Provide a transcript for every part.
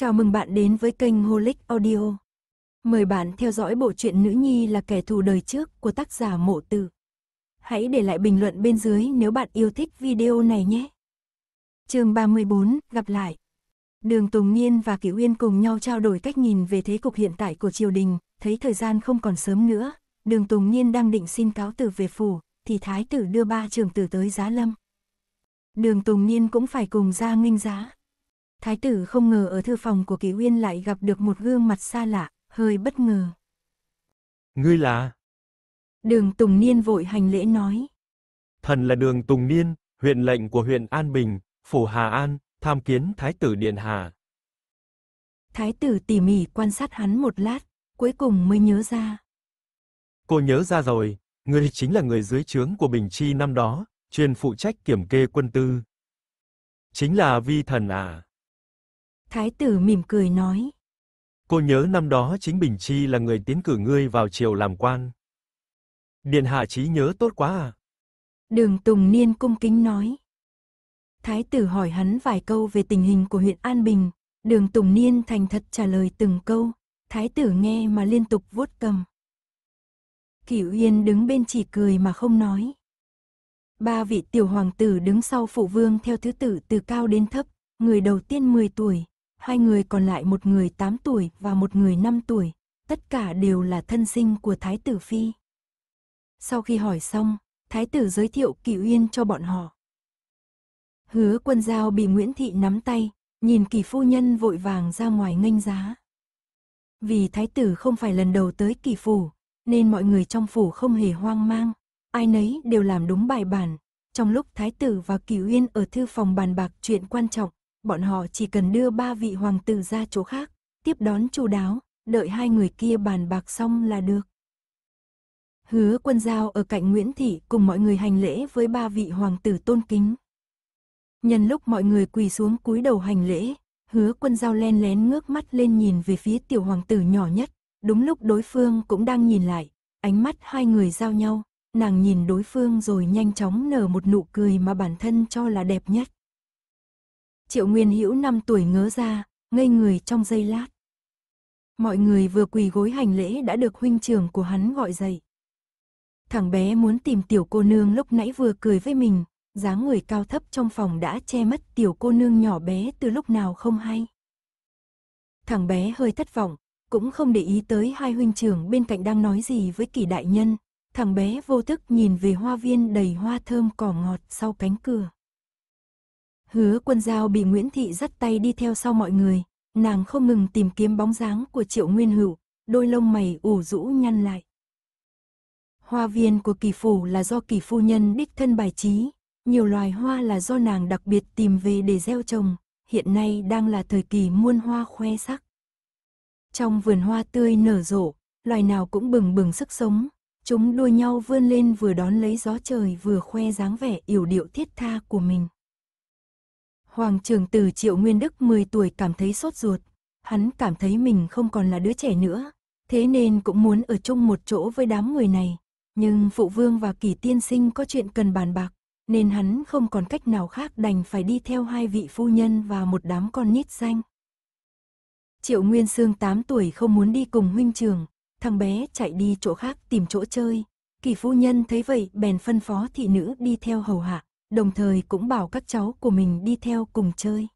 Chào mừng bạn đến với kênh Holic Audio. Mời bạn theo dõi bộ truyện Nữ Nhi là kẻ thù đời trước của tác giả Mộ Tử. Hãy để lại bình luận bên dưới nếu bạn yêu thích video này nhé. Chương 34, gặp lại. Đường Tùng Nhiên và Cửu Uyên cùng nhau trao đổi cách nhìn về thế cục hiện tại của triều đình, thấy thời gian không còn sớm nữa, Đường Tùng Nhiên đang định xin cáo từ về phủ, thì thái tử đưa ba trường tử tới Giá Lâm. Đường Tùng Nhiên cũng phải cùng ra nghinh giá. Thái tử không ngờ ở thư phòng của Kỳ Uyên lại gặp được một gương mặt xa lạ, hơi bất ngờ. Ngươi là? Đường Tùng Niên vội hành lễ nói. Thần là Đường Tùng Niên, huyện lệnh của huyện An Bình, phủ Hà An, tham kiến Thái tử Điện Hà. Thái tử tỉ mỉ quan sát hắn một lát, cuối cùng mới nhớ ra. Cô nhớ ra rồi, ngươi chính là người dưới trướng của Bình Chi năm đó, chuyên phụ trách kiểm kê quân tư. Chính là vi thần à? Thái tử mỉm cười nói. Cô nhớ năm đó chính Bình Chi là người tiến cử ngươi vào triều làm quan. Điện hạ trí nhớ tốt quá à? Đường Tùng Niên cung kính nói. Thái tử hỏi hắn vài câu về tình hình của huyện An Bình, đường Tùng Niên thành thật trả lời từng câu, thái tử nghe mà liên tục vuốt cầm. Kỷ Uyên đứng bên chỉ cười mà không nói. Ba vị tiểu hoàng tử đứng sau phụ vương theo thứ tự từ cao đến thấp, người đầu tiên 10 tuổi, hai người còn lại một người 8 tuổi và một người 5 tuổi, tất cả đều là thân sinh của Thái tử Phi. Sau khi hỏi xong, Thái tử giới thiệu Kỳ Uyên cho bọn họ. Hứa quân giao bị Nguyễn Thị nắm tay, nhìn Kỳ Phu Nhân vội vàng ra ngoài nghênh giá. Vì Thái tử không phải lần đầu tới Kỳ Phủ, nên mọi người trong phủ không hề hoang mang, ai nấy đều làm đúng bài bản. Trong lúc Thái tử và Kỳ Uyên ở thư phòng bàn bạc chuyện quan trọng, bọn họ chỉ cần đưa ba vị hoàng tử ra chỗ khác, tiếp đón chu đáo, đợi hai người kia bàn bạc xong là được. Hứa quân giao ở cạnh Nguyễn Thị cùng mọi người hành lễ với ba vị hoàng tử tôn kính. Nhân lúc mọi người quỳ xuống cúi đầu hành lễ, hứa quân giao len lén ngước mắt lên nhìn về phía tiểu hoàng tử nhỏ nhất, đúng lúc đối phương cũng đang nhìn lại, ánh mắt hai người giao nhau, nàng nhìn đối phương rồi nhanh chóng nở một nụ cười mà bản thân cho là đẹp nhất. Triệu Nguyên Hữu năm tuổi ngớ ra, ngây người trong giây lát. Mọi người vừa quỳ gối hành lễ đã được huynh trưởng của hắn gọi dậy. Thằng bé muốn tìm tiểu cô nương lúc nãy vừa cười với mình, dáng người cao thấp trong phòng đã che mất tiểu cô nương nhỏ bé từ lúc nào không hay. Thằng bé hơi thất vọng, cũng không để ý tới hai huynh trưởng bên cạnh đang nói gì với kỳ đại nhân. Thằng bé vô thức nhìn về hoa viên đầy hoa thơm cỏ ngọt sau cánh cửa. Hứa quân giao bị Nguyễn Thị dắt tay đi theo sau mọi người, nàng không ngừng tìm kiếm bóng dáng của Triệu Nguyên Hữu, đôi lông mày ủ rũ nhăn lại. Hoa viên của kỳ phủ là do kỳ phu nhân đích thân bài trí, nhiều loài hoa là do nàng đặc biệt tìm về để gieo trồng, hiện nay đang là thời kỳ muôn hoa khoe sắc. Trong vườn hoa tươi nở rộ, loài nào cũng bừng bừng sức sống, chúng đua nhau vươn lên vừa đón lấy gió trời vừa khoe dáng vẻ yểu điệu thiết tha của mình. Hoàng trưởng tử Triệu Nguyên Đức 10 tuổi cảm thấy sốt ruột. Hắn cảm thấy mình không còn là đứa trẻ nữa, thế nên cũng muốn ở chung một chỗ với đám người này. Nhưng Phụ Vương và Kỳ Tiên Sinh có chuyện cần bàn bạc, nên hắn không còn cách nào khác đành phải đi theo hai vị phu nhân và một đám con nít xanh. Triệu Nguyên Sương 8 tuổi không muốn đi cùng huynh trường, thằng bé chạy đi chỗ khác tìm chỗ chơi. Kỳ phu nhân thấy vậy bèn phân phó thị nữ đi theo hầu hạ đồng thời cũng bảo các cháu của mình đi theo cùng chơi.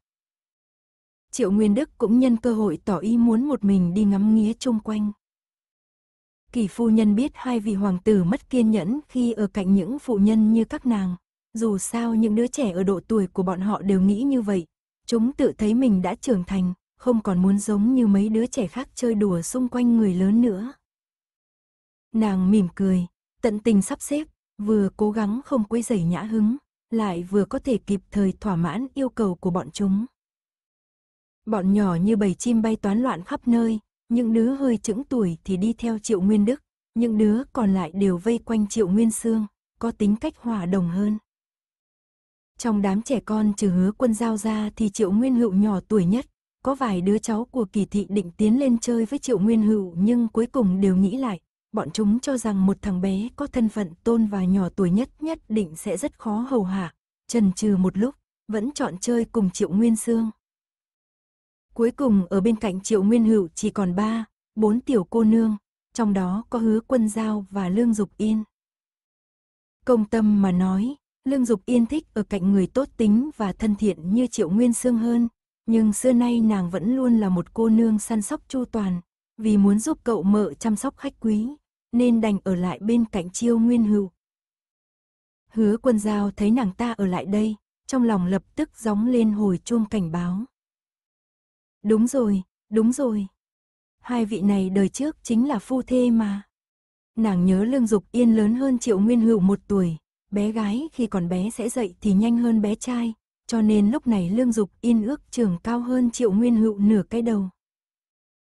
Triệu Nguyên Đức cũng nhân cơ hội tỏ ý muốn một mình đi ngắm nghía chung quanh. Kỳ phu nhân biết hai vị hoàng tử mất kiên nhẫn khi ở cạnh những phụ nhân như các nàng, dù sao những đứa trẻ ở độ tuổi của bọn họ đều nghĩ như vậy, chúng tự thấy mình đã trưởng thành, không còn muốn giống như mấy đứa trẻ khác chơi đùa xung quanh người lớn nữa. Nàng mỉm cười, tận tình sắp xếp, vừa cố gắng không quấy rầy nhã hứng, lại vừa có thể kịp thời thỏa mãn yêu cầu của bọn chúng. Bọn nhỏ như bầy chim bay toán loạn khắp nơi, những đứa hơi chững tuổi thì đi theo Triệu Nguyên Đức, những đứa còn lại đều vây quanh Triệu Nguyên Sương, có tính cách hòa đồng hơn. Trong đám trẻ con trừ hứa quân giao ra thì Triệu Nguyên Hữu nhỏ tuổi nhất, có vài đứa cháu của kỳ thị định tiến lên chơi với Triệu Nguyên Hữu nhưng cuối cùng đều nghĩ lại, bọn chúng cho rằng một thằng bé có thân phận tôn và nhỏ tuổi nhất nhất định sẽ rất khó hầu hạ, trần trừ một lúc, vẫn chọn chơi cùng Triệu Nguyên Sương. Cuối cùng ở bên cạnh Triệu Nguyên Hữu chỉ còn ba, bốn tiểu cô nương, trong đó có hứa quân giao và Lương Dục Yên. Công tâm mà nói, Lương Dục Yên thích ở cạnh người tốt tính và thân thiện như Triệu Nguyên Sương hơn, nhưng xưa nay nàng vẫn luôn là một cô nương săn sóc chu toàn, vì muốn giúp cậu mợ chăm sóc khách quý nên đành ở lại bên cạnh chiêu nguyên hưu. Hứa quân giao thấy nàng ta ở lại đây, trong lòng lập tức gióng lên hồi chuông cảnh báo. Đúng rồi, đúng rồi. Hai vị này đời trước chính là phu thê mà. Nàng nhớ lương dục yên lớn hơn triệu nguyên hữu một tuổi, bé gái khi còn bé sẽ dậy thì nhanh hơn bé trai, cho nên lúc này lương dục yên ước trường cao hơn triệu nguyên hữu nửa cái đầu.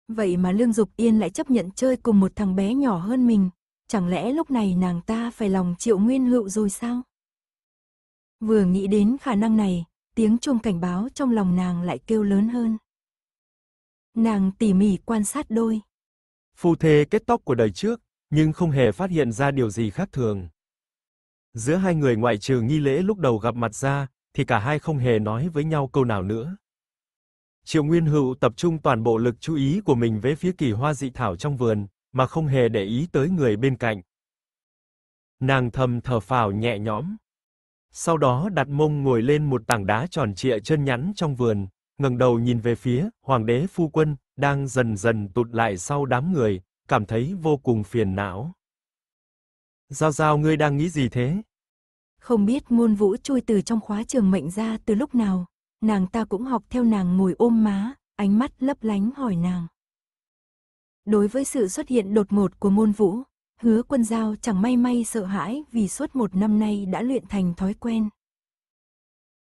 Vậy mà Lương Dục Yên lại chấp nhận chơi cùng một thằng bé nhỏ hơn mình, chẳng lẽ lúc này nàng ta phải lòng triệu nguyên hữu rồi sao? Vừa nghĩ đến khả năng này, tiếng chuông cảnh báo trong lòng nàng lại kêu lớn hơn. Nàng tỉ mỉ quan sát đôi. Phu thê kết tóc của đời trước, nhưng không hề phát hiện ra điều gì khác thường. Giữa hai người ngoại trừ nghi lễ lúc đầu gặp mặt ra, thì cả hai không hề nói với nhau câu nào nữa. Triệu Nguyên Hựu tập trung toàn bộ lực chú ý của mình về phía kỳ hoa dị thảo trong vườn, mà không hề để ý tới người bên cạnh. Nàng thầm thở phào nhẹ nhõm. Sau đó đặt mông ngồi lên một tảng đá tròn trịa chân nhắn trong vườn, ngẩng đầu nhìn về phía hoàng đế phu quân đang dần dần tụt lại sau đám người, cảm thấy vô cùng phiền não. Giao Giao ngươi đang nghĩ gì thế? Không biết môn vũ chui từ trong khóa trường mệnh ra từ lúc nào nàng ta cũng học theo nàng ngồi ôm má, ánh mắt lấp lánh hỏi nàng. Đối với sự xuất hiện đột ngột của môn vũ, hứa quân giao chẳng may may sợ hãi vì suốt một năm nay đã luyện thành thói quen.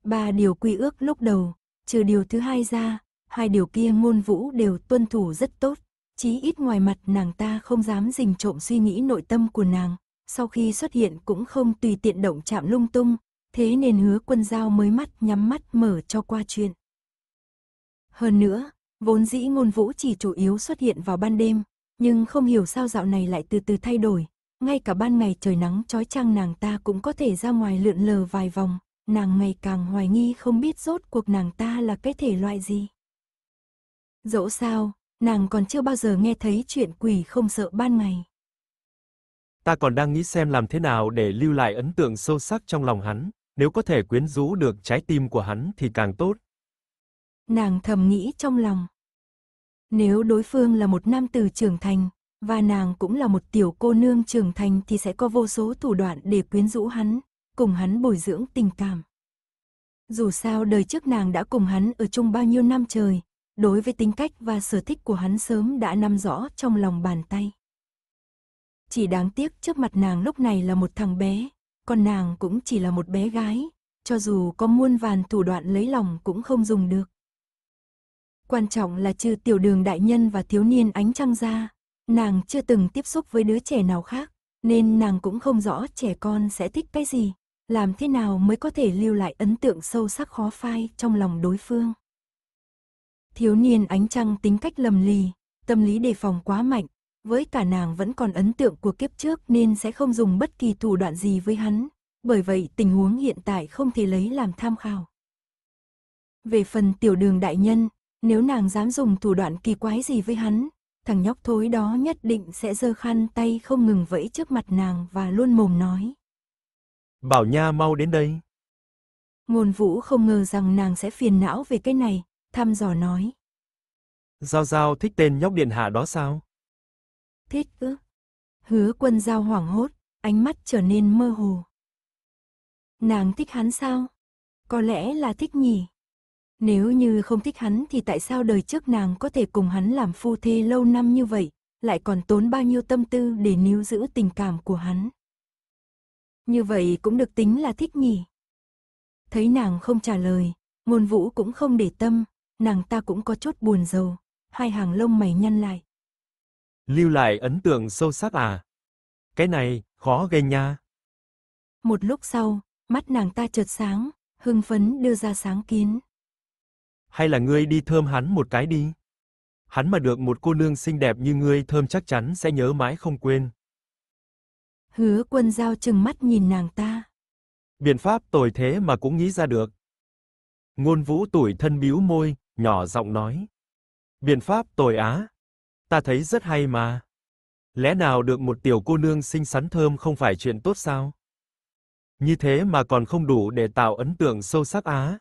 Ba điều quy ước lúc đầu, trừ điều thứ hai ra, hai điều kia môn vũ đều tuân thủ rất tốt, chí ít ngoài mặt nàng ta không dám dình trộm suy nghĩ nội tâm của nàng, sau khi xuất hiện cũng không tùy tiện động chạm lung tung, thế nên hứa quân giao mới mắt nhắm mắt mở cho qua chuyện. Hơn nữa, vốn dĩ ngôn vũ chỉ chủ yếu xuất hiện vào ban đêm, nhưng không hiểu sao dạo này lại từ từ thay đổi, ngay cả ban ngày trời nắng trói trăng nàng ta cũng có thể ra ngoài lượn lờ vài vòng, nàng ngày càng hoài nghi không biết rốt cuộc nàng ta là cái thể loại gì. Dẫu sao, nàng còn chưa bao giờ nghe thấy chuyện quỷ không sợ ban ngày. Ta còn đang nghĩ xem làm thế nào để lưu lại ấn tượng sâu sắc trong lòng hắn nếu có thể quyến rũ được trái tim của hắn thì càng tốt. Nàng thầm nghĩ trong lòng. Nếu đối phương là một nam tử trưởng thành, và nàng cũng là một tiểu cô nương trưởng thành thì sẽ có vô số thủ đoạn để quyến rũ hắn, cùng hắn bồi dưỡng tình cảm. Dù sao đời trước nàng đã cùng hắn ở chung bao nhiêu năm trời, đối với tính cách và sở thích của hắn sớm đã nắm rõ trong lòng bàn tay. Chỉ đáng tiếc trước mặt nàng lúc này là một thằng bé, con nàng cũng chỉ là một bé gái, cho dù có muôn vàn thủ đoạn lấy lòng cũng không dùng được. Quan trọng là trừ tiểu đường đại nhân và thiếu niên ánh trăng ra, nàng chưa từng tiếp xúc với đứa trẻ nào khác, nên nàng cũng không rõ trẻ con sẽ thích cái gì, làm thế nào mới có thể lưu lại ấn tượng sâu sắc khó phai trong lòng đối phương. Thiếu niên ánh trăng tính cách lầm lì, tâm lý đề phòng quá mạnh, với cả nàng vẫn còn ấn tượng của kiếp trước nên sẽ không dùng bất kỳ thủ đoạn gì với hắn, bởi vậy tình huống hiện tại không thể lấy làm tham khảo. Về phần tiểu đường đại nhân, nếu nàng dám dùng thủ đoạn kỳ quái gì với hắn, thằng nhóc thối đó nhất định sẽ giơ khăn tay không ngừng vẫy trước mặt nàng và luôn mồm nói. Bảo Nha mau đến đây. Ngôn vũ không ngờ rằng nàng sẽ phiền não về cái này, thăm dò nói. Giao Giao thích tên nhóc điện hạ đó sao? Thích ư? Hứa quân giao hoảng hốt, ánh mắt trở nên mơ hồ. Nàng thích hắn sao? Có lẽ là thích nhỉ. Nếu như không thích hắn thì tại sao đời trước nàng có thể cùng hắn làm phu thê lâu năm như vậy, lại còn tốn bao nhiêu tâm tư để níu giữ tình cảm của hắn. Như vậy cũng được tính là thích nhỉ. Thấy nàng không trả lời, ngôn vũ cũng không để tâm, nàng ta cũng có chút buồn rầu, hai hàng lông mày nhăn lại lưu lại ấn tượng sâu sắc à? Cái này, khó ghê nha. Một lúc sau, mắt nàng ta chợt sáng, hưng phấn đưa ra sáng kiến. Hay là ngươi đi thơm hắn một cái đi. Hắn mà được một cô nương xinh đẹp như ngươi thơm chắc chắn sẽ nhớ mãi không quên. Hứa quân giao chừng mắt nhìn nàng ta. Biện pháp tồi thế mà cũng nghĩ ra được. Ngôn vũ tuổi thân biếu môi, nhỏ giọng nói. Biện pháp tồi á. Ta thấy rất hay mà. Lẽ nào được một tiểu cô nương xinh xắn thơm không phải chuyện tốt sao? Như thế mà còn không đủ để tạo ấn tượng sâu sắc á?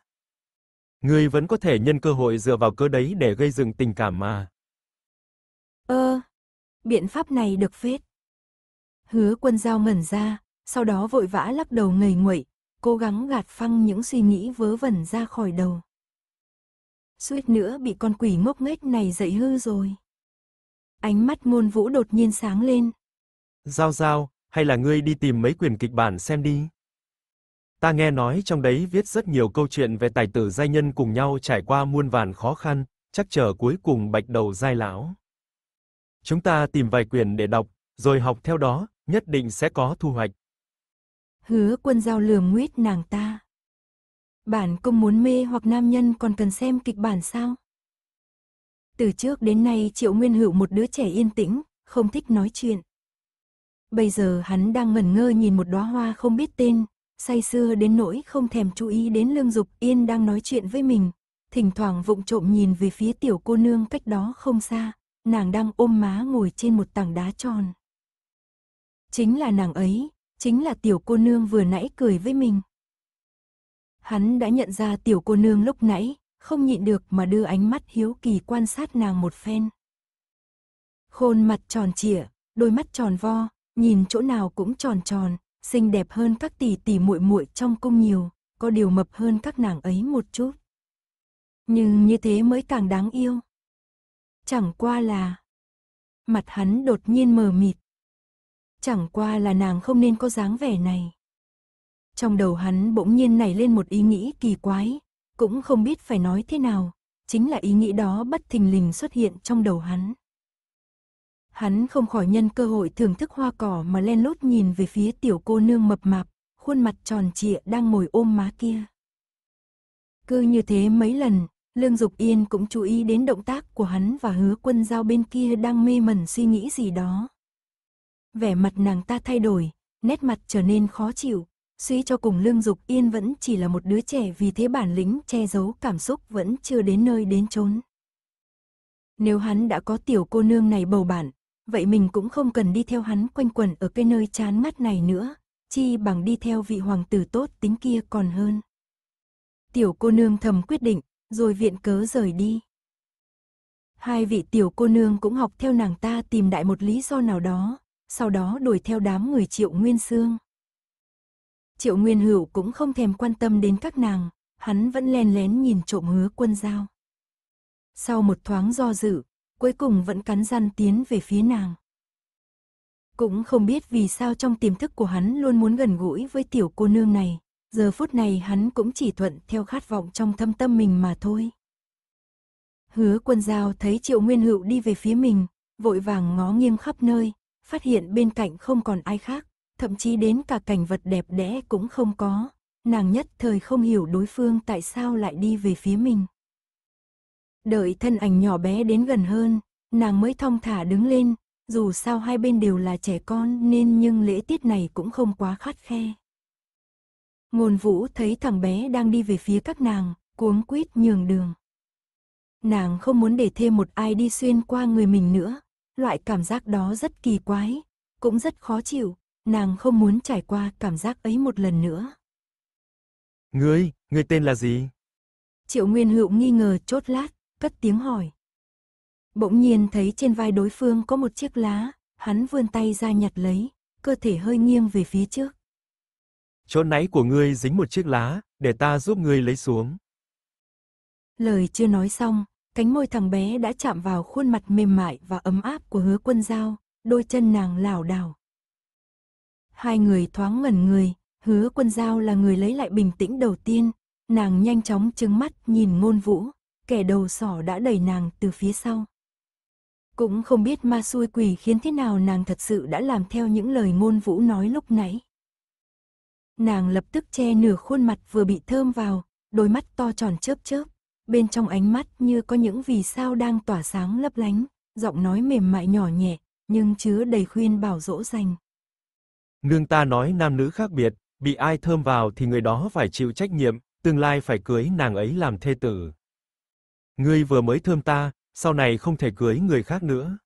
Ngươi vẫn có thể nhân cơ hội dựa vào cơ đấy để gây dựng tình cảm mà. Ơ, biện pháp này được phết. Hứa quân giao ngẩn ra, sau đó vội vã lắc đầu ngầy nguậy, cố gắng gạt phăng những suy nghĩ vớ vẩn ra khỏi đầu. Suýt nữa bị con quỷ ngốc nghếch này dậy hư rồi. Ánh mắt ngôn vũ đột nhiên sáng lên. Giao giao, hay là ngươi đi tìm mấy quyển kịch bản xem đi. Ta nghe nói trong đấy viết rất nhiều câu chuyện về tài tử giai nhân cùng nhau trải qua muôn vàn khó khăn, chắc chờ cuối cùng bạch đầu giai lão. Chúng ta tìm vài quyển để đọc, rồi học theo đó, nhất định sẽ có thu hoạch. Hứa quân giao lườm nguyết nàng ta. Bản công muốn mê hoặc nam nhân còn cần xem kịch bản sao? Từ trước đến nay Triệu Nguyên Hữu một đứa trẻ yên tĩnh, không thích nói chuyện. Bây giờ hắn đang ngẩn ngơ nhìn một đóa hoa không biết tên, say sưa đến nỗi không thèm chú ý đến Lương Dục Yên đang nói chuyện với mình, thỉnh thoảng vụng trộm nhìn về phía tiểu cô nương cách đó không xa, nàng đang ôm má ngồi trên một tảng đá tròn. Chính là nàng ấy, chính là tiểu cô nương vừa nãy cười với mình. Hắn đã nhận ra tiểu cô nương lúc nãy, không nhịn được mà đưa ánh mắt hiếu kỳ quan sát nàng một phen. Khôn mặt tròn trịa, đôi mắt tròn vo, nhìn chỗ nào cũng tròn tròn, xinh đẹp hơn các tỷ tỷ muội muội trong cung nhiều, có điều mập hơn các nàng ấy một chút. Nhưng như thế mới càng đáng yêu. Chẳng qua là... Mặt hắn đột nhiên mờ mịt. Chẳng qua là nàng không nên có dáng vẻ này. Trong đầu hắn bỗng nhiên nảy lên một ý nghĩ kỳ quái, cũng không biết phải nói thế nào, chính là ý nghĩ đó bất thình lình xuất hiện trong đầu hắn. Hắn không khỏi nhân cơ hội thưởng thức hoa cỏ mà len lút nhìn về phía tiểu cô nương mập mạp, khuôn mặt tròn trịa đang ngồi ôm má kia. Cứ như thế mấy lần, Lương Dục Yên cũng chú ý đến động tác của hắn và hứa quân giao bên kia đang mê mẩn suy nghĩ gì đó. Vẻ mặt nàng ta thay đổi, nét mặt trở nên khó chịu, suy cho cùng Lương Dục Yên vẫn chỉ là một đứa trẻ vì thế bản lĩnh che giấu cảm xúc vẫn chưa đến nơi đến chốn. Nếu hắn đã có tiểu cô nương này bầu bạn vậy mình cũng không cần đi theo hắn quanh quẩn ở cái nơi chán mắt này nữa, chi bằng đi theo vị hoàng tử tốt tính kia còn hơn. Tiểu cô nương thầm quyết định, rồi viện cớ rời đi. Hai vị tiểu cô nương cũng học theo nàng ta tìm đại một lý do nào đó, sau đó đuổi theo đám người triệu nguyên xương. Triệu Nguyên Hữu cũng không thèm quan tâm đến các nàng, hắn vẫn len lén nhìn trộm hứa quân Giao. Sau một thoáng do dự, cuối cùng vẫn cắn răng tiến về phía nàng. Cũng không biết vì sao trong tiềm thức của hắn luôn muốn gần gũi với tiểu cô nương này, giờ phút này hắn cũng chỉ thuận theo khát vọng trong thâm tâm mình mà thôi. Hứa quân giao thấy triệu nguyên hữu đi về phía mình, vội vàng ngó nghiêng khắp nơi, phát hiện bên cạnh không còn ai khác, thậm chí đến cả cảnh vật đẹp đẽ cũng không có, nàng nhất thời không hiểu đối phương tại sao lại đi về phía mình. Đợi thân ảnh nhỏ bé đến gần hơn, nàng mới thong thả đứng lên, dù sao hai bên đều là trẻ con nên nhưng lễ tiết này cũng không quá khắt khe. Ngôn vũ thấy thằng bé đang đi về phía các nàng, cuống quýt nhường đường. Nàng không muốn để thêm một ai đi xuyên qua người mình nữa, loại cảm giác đó rất kỳ quái, cũng rất khó chịu, nàng không muốn trải qua cảm giác ấy một lần nữa. Ngươi, ngươi tên là gì? Triệu Nguyên Hữu nghi ngờ chốt lát, cất tiếng hỏi. Bỗng nhiên thấy trên vai đối phương có một chiếc lá, hắn vươn tay ra nhặt lấy, cơ thể hơi nghiêng về phía trước. Chỗ nãy của ngươi dính một chiếc lá, để ta giúp ngươi lấy xuống. Lời chưa nói xong, cánh môi thằng bé đã chạm vào khuôn mặt mềm mại và ấm áp của hứa quân giao, đôi chân nàng lảo đảo. Hai người thoáng ngẩn người, hứa quân giao là người lấy lại bình tĩnh đầu tiên, nàng nhanh chóng trừng mắt nhìn ngôn vũ, kẻ đầu sỏ đã đẩy nàng từ phía sau. Cũng không biết ma xui quỷ khiến thế nào nàng thật sự đã làm theo những lời ngôn vũ nói lúc nãy. Nàng lập tức che nửa khuôn mặt vừa bị thơm vào, đôi mắt to tròn chớp chớp, bên trong ánh mắt như có những vì sao đang tỏa sáng lấp lánh, giọng nói mềm mại nhỏ nhẹ, nhưng chứa đầy khuyên bảo dỗ dành. Nương ta nói nam nữ khác biệt, bị ai thơm vào thì người đó phải chịu trách nhiệm, tương lai phải cưới nàng ấy làm thê tử. Ngươi vừa mới thơm ta, sau này không thể cưới người khác nữa.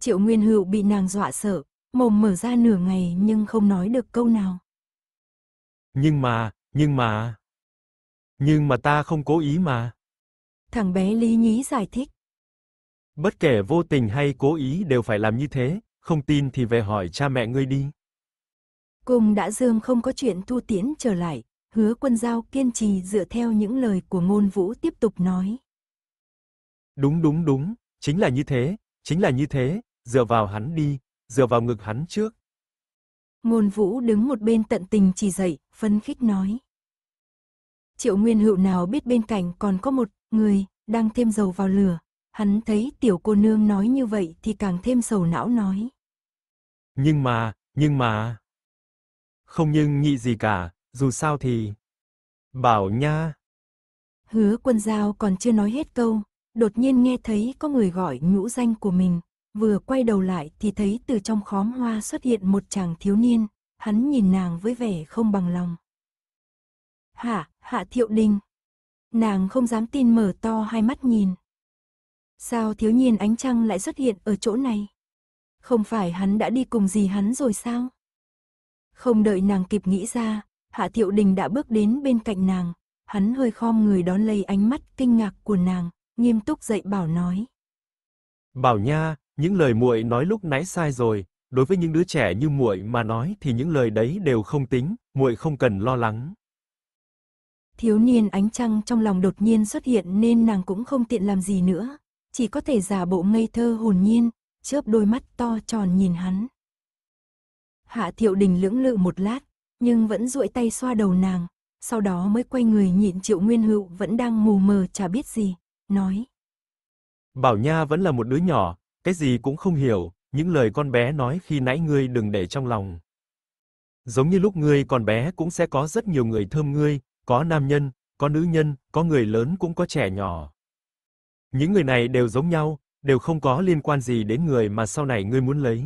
Triệu Nguyên Hữu bị nàng dọa sợ, mồm mở ra nửa ngày nhưng không nói được câu nào. Nhưng mà, nhưng mà... Nhưng mà ta không cố ý mà. Thằng bé Lý Nhí giải thích. Bất kể vô tình hay cố ý đều phải làm như thế, không tin thì về hỏi cha mẹ ngươi đi. Cùng đã dương không có chuyện thu tiến trở lại, hứa quân giao kiên trì dựa theo những lời của ngôn vũ tiếp tục nói. Đúng đúng đúng, chính là như thế, chính là như thế, dựa vào hắn đi, dựa vào ngực hắn trước. Ngôn vũ đứng một bên tận tình chỉ dạy, phân khích nói. Triệu Nguyên Hữu nào biết bên cạnh còn có một người đang thêm dầu vào lửa, hắn thấy tiểu cô nương nói như vậy thì càng thêm sầu não nói. Nhưng mà, nhưng mà... Không nhưng nhị gì cả, dù sao thì... Bảo nha. Hứa quân giao còn chưa nói hết câu, đột nhiên nghe thấy có người gọi nhũ danh của mình. Vừa quay đầu lại thì thấy từ trong khóm hoa xuất hiện một chàng thiếu niên, hắn nhìn nàng với vẻ không bằng lòng. Hạ, hạ thiệu đình. Nàng không dám tin mở to hai mắt nhìn. Sao thiếu nhiên ánh trăng lại xuất hiện ở chỗ này? Không phải hắn đã đi cùng gì hắn rồi sao? Không đợi nàng kịp nghĩ ra, Hạ Thiệu Đình đã bước đến bên cạnh nàng, hắn hơi khom người đón lấy ánh mắt kinh ngạc của nàng, nghiêm túc dạy bảo nói. Bảo nha, những lời muội nói lúc nãy sai rồi, đối với những đứa trẻ như muội mà nói thì những lời đấy đều không tính, muội không cần lo lắng. Thiếu niên ánh trăng trong lòng đột nhiên xuất hiện nên nàng cũng không tiện làm gì nữa, chỉ có thể giả bộ ngây thơ hồn nhiên, chớp đôi mắt to tròn nhìn hắn. Hạ thiệu đình lưỡng lự một lát, nhưng vẫn duỗi tay xoa đầu nàng, sau đó mới quay người nhịn triệu nguyên hữu vẫn đang mù mờ chả biết gì, nói. Bảo Nha vẫn là một đứa nhỏ, cái gì cũng không hiểu, những lời con bé nói khi nãy ngươi đừng để trong lòng. Giống như lúc ngươi còn bé cũng sẽ có rất nhiều người thơm ngươi, có nam nhân, có nữ nhân, có người lớn cũng có trẻ nhỏ. Những người này đều giống nhau, đều không có liên quan gì đến người mà sau này ngươi muốn lấy.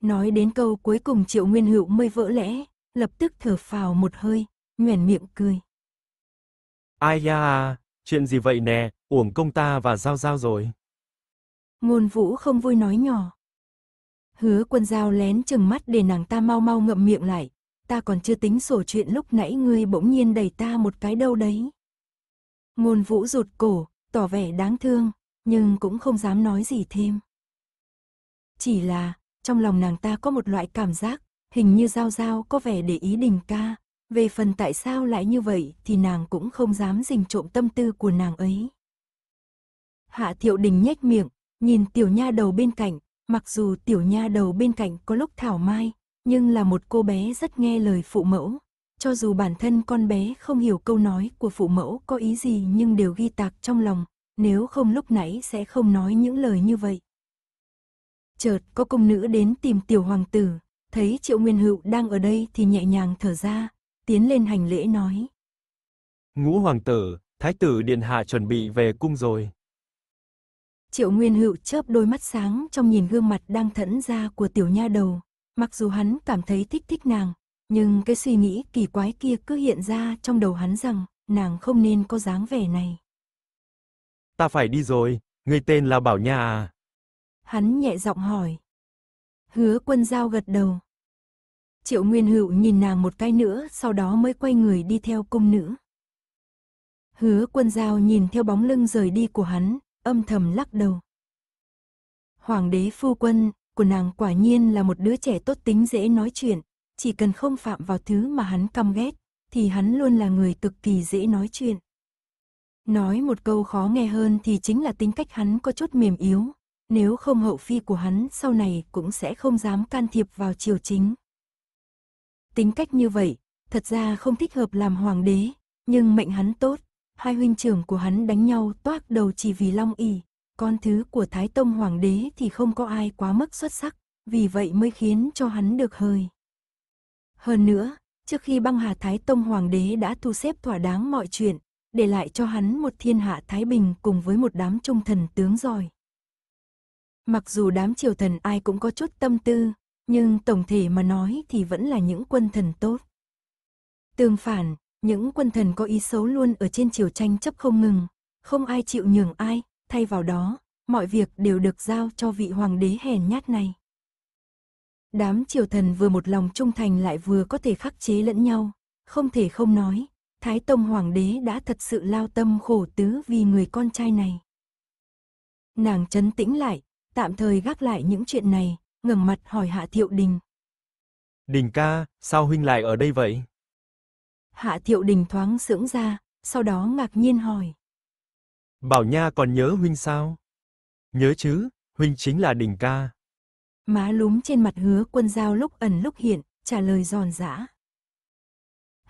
Nói đến câu cuối cùng Triệu Nguyên Hữu mới vỡ lẽ, lập tức thở phào một hơi, nhoẻn miệng cười. Ai da, chuyện gì vậy nè, uổng công ta và Giao Giao rồi. Ngôn Vũ không vui nói nhỏ. Hứa quân Giao lén chừng mắt để nàng ta mau mau ngậm miệng lại, ta còn chưa tính sổ chuyện lúc nãy ngươi bỗng nhiên đẩy ta một cái đâu đấy. Ngôn Vũ rụt cổ, tỏ vẻ đáng thương nhưng cũng không dám nói gì thêm. Chỉ là, trong lòng nàng ta có một loại cảm giác, hình như Giao Giao có vẻ để ý đình ca, về phần tại sao lại như vậy thì nàng cũng không dám dình trộm tâm tư của nàng ấy. Hạ thiệu đình nhếch miệng, nhìn tiểu nha đầu bên cạnh, mặc dù tiểu nha đầu bên cạnh có lúc thảo mai, nhưng là một cô bé rất nghe lời phụ mẫu. Cho dù bản thân con bé không hiểu câu nói của phụ mẫu có ý gì nhưng đều ghi tạc trong lòng, nếu không lúc nãy sẽ không nói những lời như vậy. Chợt có công nữ đến tìm tiểu hoàng tử, thấy triệu nguyên hữu đang ở đây thì nhẹ nhàng thở ra, tiến lên hành lễ nói. Ngũ hoàng tử, thái tử điện hạ chuẩn bị về cung rồi. Triệu Nguyên Hữu chớp đôi mắt sáng trong nhìn gương mặt đang thẫn ra của tiểu nha đầu, mặc dù hắn cảm thấy thích thích nàng, nhưng cái suy nghĩ kỳ quái kia cứ hiện ra trong đầu hắn rằng nàng không nên có dáng vẻ này. Ta phải đi rồi, ngươi tên là Bảo Nha à? Hắn nhẹ giọng hỏi. Hứa quân giao gật đầu. Triệu Nguyên Hữu nhìn nàng một cái nữa, sau đó mới quay người đi theo cung nữ. Hứa quân giao nhìn theo bóng lưng rời đi của hắn, âm thầm lắc đầu. Hoàng đế phu quân của nàng quả nhiên là một đứa trẻ tốt tính dễ nói chuyện, chỉ cần không phạm vào thứ mà hắn căm ghét, thì hắn luôn là người cực kỳ dễ nói chuyện. Nói một câu khó nghe hơn thì chính là tính cách hắn có chút mềm yếu, nếu không hậu phi của hắn sau này cũng sẽ không dám can thiệp vào triều chính. Tính cách như vậy, thật ra không thích hợp làm hoàng đế, nhưng mệnh hắn tốt, hai huynh trưởng của hắn đánh nhau toác đầu chỉ vì long ỷ, con thứ của Thái Tông hoàng đế thì không có ai quá mức xuất sắc, vì vậy mới khiến cho hắn được hơi. Hơn nữa, trước khi băng hà Thái Tông hoàng đế đã thu xếp thỏa đáng mọi chuyện, để lại cho hắn một thiên hạ thái bình cùng với một đám trung thần tướng giỏi. Mặc dù đám triều thần ai cũng có chút tâm tư, nhưng tổng thể mà nói thì vẫn là những quân thần tốt. Tương phản, những quân thần có ý xấu luôn ở trên triều tranh chấp không ngừng, không ai chịu nhường ai, thay vào đó, mọi việc đều được giao cho vị hoàng đế hèn nhát này. Đám triều thần vừa một lòng trung thành lại vừa có thể khắc chế lẫn nhau, không thể không nói, Thái Tông Hoàng đế đã thật sự lao tâm khổ tứ vì người con trai này. Nàng chấn tĩnh lại, tạm thời gác lại những chuyện này, ngẩng mặt hỏi Hạ Thiệu Đình. Đình ca, sao huynh lại ở đây vậy? Hạ Thiệu Đình thoáng sững ra, sau đó ngạc nhiên hỏi. Bảo Nha còn nhớ huynh sao? Nhớ chứ, huynh chính là Đình ca. Má lúm trên mặt hứa quân dao lúc ẩn lúc hiện, trả lời giòn giã.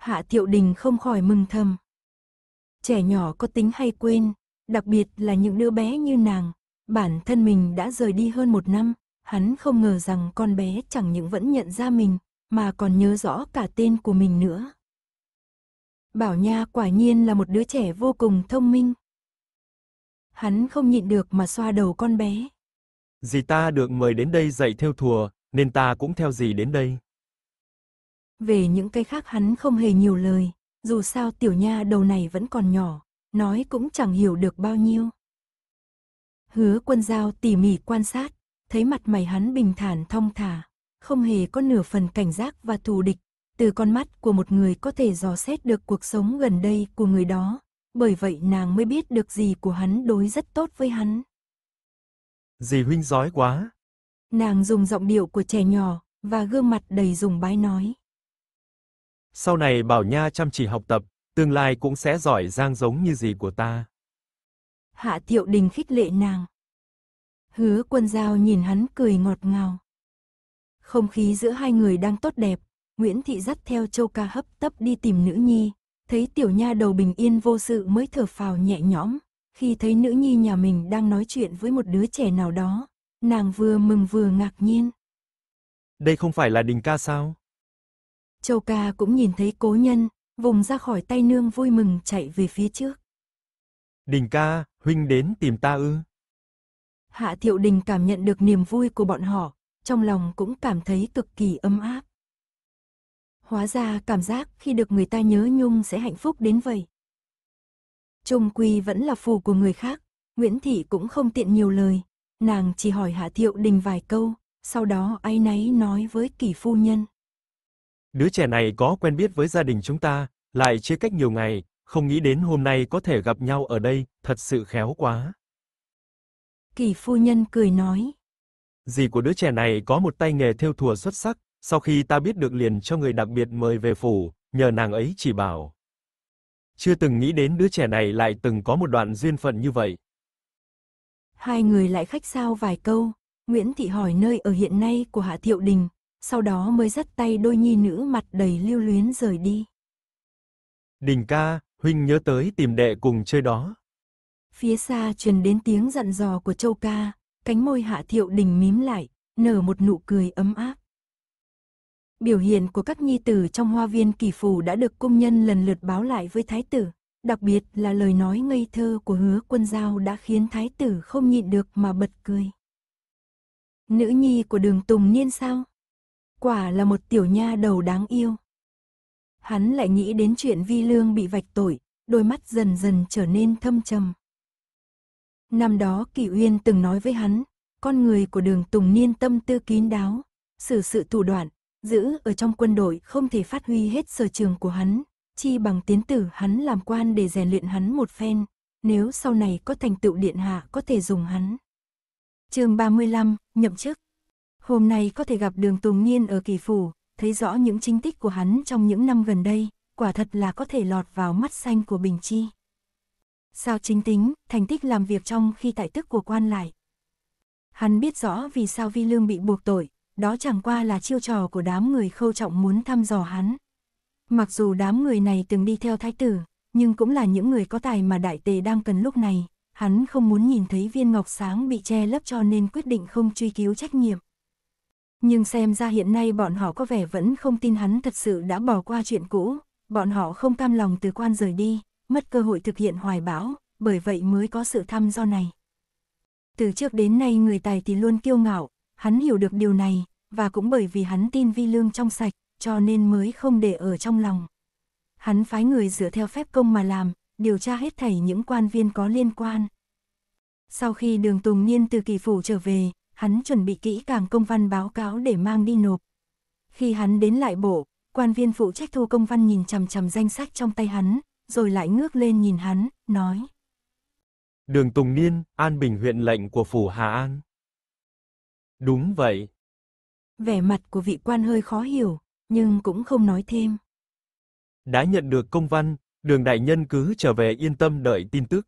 Hạ Thiệu Đình không khỏi mừng thầm. Trẻ nhỏ có tính hay quên, đặc biệt là những đứa bé như nàng, bản thân mình đã rời đi hơn một năm, hắn không ngờ rằng con bé chẳng những vẫn nhận ra mình, mà còn nhớ rõ cả tên của mình nữa. Bảo Nha quả nhiên là một đứa trẻ vô cùng thông minh. Hắn không nhịn được mà xoa đầu con bé. Dì ta được mời đến đây dạy theo thùa, nên ta cũng theo dì đến đây về những cái khác hắn không hề nhiều lời, dù sao tiểu nha đầu này vẫn còn nhỏ, nói cũng chẳng hiểu được bao nhiêu. Hứa quân giao tỉ mỉ quan sát, thấy mặt mày hắn bình thản thong thả, không hề có nửa phần cảnh giác và thù địch, từ con mắt của một người có thể dò xét được cuộc sống gần đây của người đó, bởi vậy nàng mới biết được gì của hắn đối rất tốt với hắn. Dì huynh giói quá. Nàng dùng giọng điệu của trẻ nhỏ và gương mặt đầy dùng bái nói. Sau này Bảo Nha chăm chỉ học tập, tương lai cũng sẽ giỏi giang giống như gì của ta. Hạ Tiệu Đình khích lệ nàng. Hứa quân giao nhìn hắn cười ngọt ngào. Không khí giữa hai người đang tốt đẹp, Nguyễn Thị dắt theo châu ca hấp tấp đi tìm nữ nhi, thấy tiểu nha đầu bình yên vô sự mới thở phào nhẹ nhõm. Khi thấy nữ nhi nhà mình đang nói chuyện với một đứa trẻ nào đó, nàng vừa mừng vừa ngạc nhiên. Đây không phải là đình ca sao? Châu ca cũng nhìn thấy cố nhân, vùng ra khỏi tay nương vui mừng chạy về phía trước. Đình ca, huynh đến tìm ta ư. Hạ thiệu đình cảm nhận được niềm vui của bọn họ, trong lòng cũng cảm thấy cực kỳ ấm áp. Hóa ra cảm giác khi được người ta nhớ nhung sẽ hạnh phúc đến vậy. Trung quy vẫn là phù của người khác, Nguyễn Thị cũng không tiện nhiều lời, nàng chỉ hỏi Hạ Thiệu Đình vài câu, sau đó ai nấy nói với kỷ phu nhân. Đứa trẻ này có quen biết với gia đình chúng ta, lại chia cách nhiều ngày, không nghĩ đến hôm nay có thể gặp nhau ở đây, thật sự khéo quá. Kỳ phu nhân cười nói. Dì của đứa trẻ này có một tay nghề theo thùa xuất sắc, sau khi ta biết được liền cho người đặc biệt mời về phủ, nhờ nàng ấy chỉ bảo. Chưa từng nghĩ đến đứa trẻ này lại từng có một đoạn duyên phận như vậy. Hai người lại khách sao vài câu, Nguyễn Thị hỏi nơi ở hiện nay của Hạ Thiệu Đình, sau đó mới dắt tay đôi nhi nữ mặt đầy lưu luyến rời đi. Đình ca, huynh nhớ tới tìm đệ cùng chơi đó. Phía xa truyền đến tiếng dặn dò của châu ca, cánh môi hạ thiệu đình mím lại, nở một nụ cười ấm áp. Biểu hiện của các nhi tử trong hoa viên kỳ phủ đã được cung nhân lần lượt báo lại với thái tử, đặc biệt là lời nói ngây thơ của hứa quân giao đã khiến thái tử không nhịn được mà bật cười. Nữ nhi của đường Tùng Niên sao? Quả là một tiểu nha đầu đáng yêu. Hắn lại nghĩ đến chuyện Vi Lương bị vạch tội, đôi mắt dần dần trở nên thâm trầm. Năm đó Kỳ Uyên từng nói với hắn, con người của đường Tùng Niên tâm tư kín đáo, xử sự, sự thủ đoạn, giữ ở trong quân đội không thể phát huy hết sở trường của hắn, chi bằng tiến tử hắn làm quan để rèn luyện hắn một phen, nếu sau này có thành tựu điện hạ có thể dùng hắn. chương 35, nhậm chức Hôm nay có thể gặp đường Tùng Niên ở kỳ phủ, thấy rõ những chính tích của hắn trong những năm gần đây, quả thật là có thể lọt vào mắt xanh của Bình Chi. Sao chính tính, thành tích làm việc trong khi tại tức của quan lại. Hắn biết rõ vì sao Vi Lương bị buộc tội, đó chẳng qua là chiêu trò của đám người khâu trọng muốn thăm dò hắn. Mặc dù đám người này từng đi theo thái tử, nhưng cũng là những người có tài mà đại tề đang cần lúc này, hắn không muốn nhìn thấy viên ngọc sáng bị che lấp cho nên quyết định không truy cứu trách nhiệm nhưng xem ra hiện nay bọn họ có vẻ vẫn không tin hắn thật sự đã bỏ qua chuyện cũ, bọn họ không cam lòng từ quan rời đi, mất cơ hội thực hiện hoài bão, bởi vậy mới có sự thăm do này. Từ trước đến nay người tài thì luôn kiêu ngạo, hắn hiểu được điều này, và cũng bởi vì hắn tin vi lương trong sạch, cho nên mới không để ở trong lòng. Hắn phái người dựa theo phép công mà làm, điều tra hết thảy những quan viên có liên quan. Sau khi đường Tùng Niên từ kỳ phủ trở về, hắn chuẩn bị kỹ càng công văn báo cáo để mang đi nộp. Khi hắn đến lại bộ, quan viên phụ trách thu công văn nhìn chằm chằm danh sách trong tay hắn, rồi lại ngước lên nhìn hắn, nói. Đường Tùng Niên, An Bình huyện lệnh của phủ Hà An. Đúng vậy. Vẻ mặt của vị quan hơi khó hiểu, nhưng cũng không nói thêm. Đã nhận được công văn, đường đại nhân cứ trở về yên tâm đợi tin tức.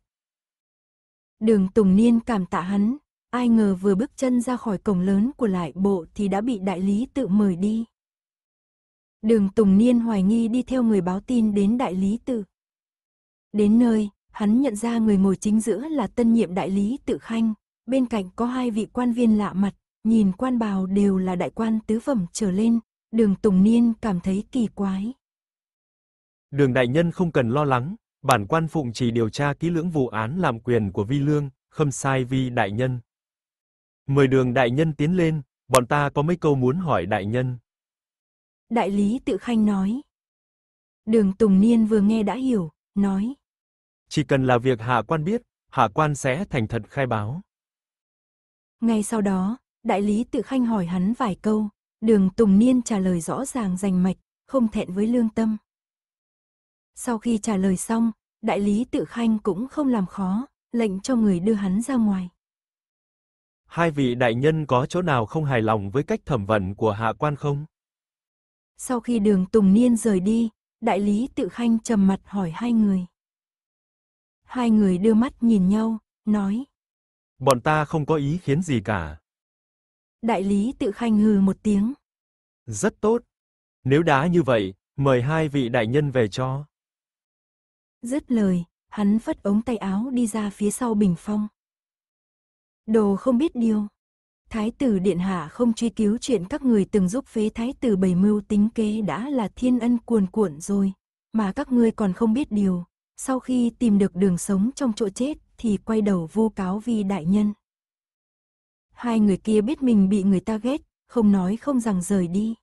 Đường Tùng Niên cảm tạ hắn, ai ngờ vừa bước chân ra khỏi cổng lớn của lại bộ thì đã bị đại lý tự mời đi. Đường Tùng Niên hoài nghi đi theo người báo tin đến đại lý tự. Đến nơi, hắn nhận ra người ngồi chính giữa là tân nhiệm đại lý tự khanh, bên cạnh có hai vị quan viên lạ mặt, nhìn quan bào đều là đại quan tứ phẩm trở lên, đường Tùng Niên cảm thấy kỳ quái. Đường đại nhân không cần lo lắng, bản quan phụng chỉ điều tra kỹ lưỡng vụ án làm quyền của vi lương, khâm sai vi đại nhân. Mời đường đại nhân tiến lên, bọn ta có mấy câu muốn hỏi đại nhân. Đại lý tự khanh nói. Đường Tùng Niên vừa nghe đã hiểu, nói. Chỉ cần là việc hạ quan biết, hạ quan sẽ thành thật khai báo. Ngay sau đó, đại lý tự khanh hỏi hắn vài câu, đường Tùng Niên trả lời rõ ràng rành mạch, không thẹn với lương tâm. Sau khi trả lời xong, đại lý tự khanh cũng không làm khó, lệnh cho người đưa hắn ra ngoài. Hai vị đại nhân có chỗ nào không hài lòng với cách thẩm vấn của hạ quan không? Sau khi đường Tùng Niên rời đi, đại lý tự khanh trầm mặt hỏi hai người. Hai người đưa mắt nhìn nhau, nói. Bọn ta không có ý khiến gì cả. Đại lý tự khanh hừ một tiếng. Rất tốt. Nếu đã như vậy, mời hai vị đại nhân về cho. Dứt lời, hắn phất ống tay áo đi ra phía sau bình phong. Đồ không biết điều. Thái tử Điện Hạ không truy cứu chuyện các người từng giúp phế thái tử bày mưu tính kế đã là thiên ân cuồn cuộn rồi. Mà các ngươi còn không biết điều. Sau khi tìm được đường sống trong chỗ chết thì quay đầu vu cáo vi đại nhân. Hai người kia biết mình bị người ta ghét, không nói không rằng rời đi.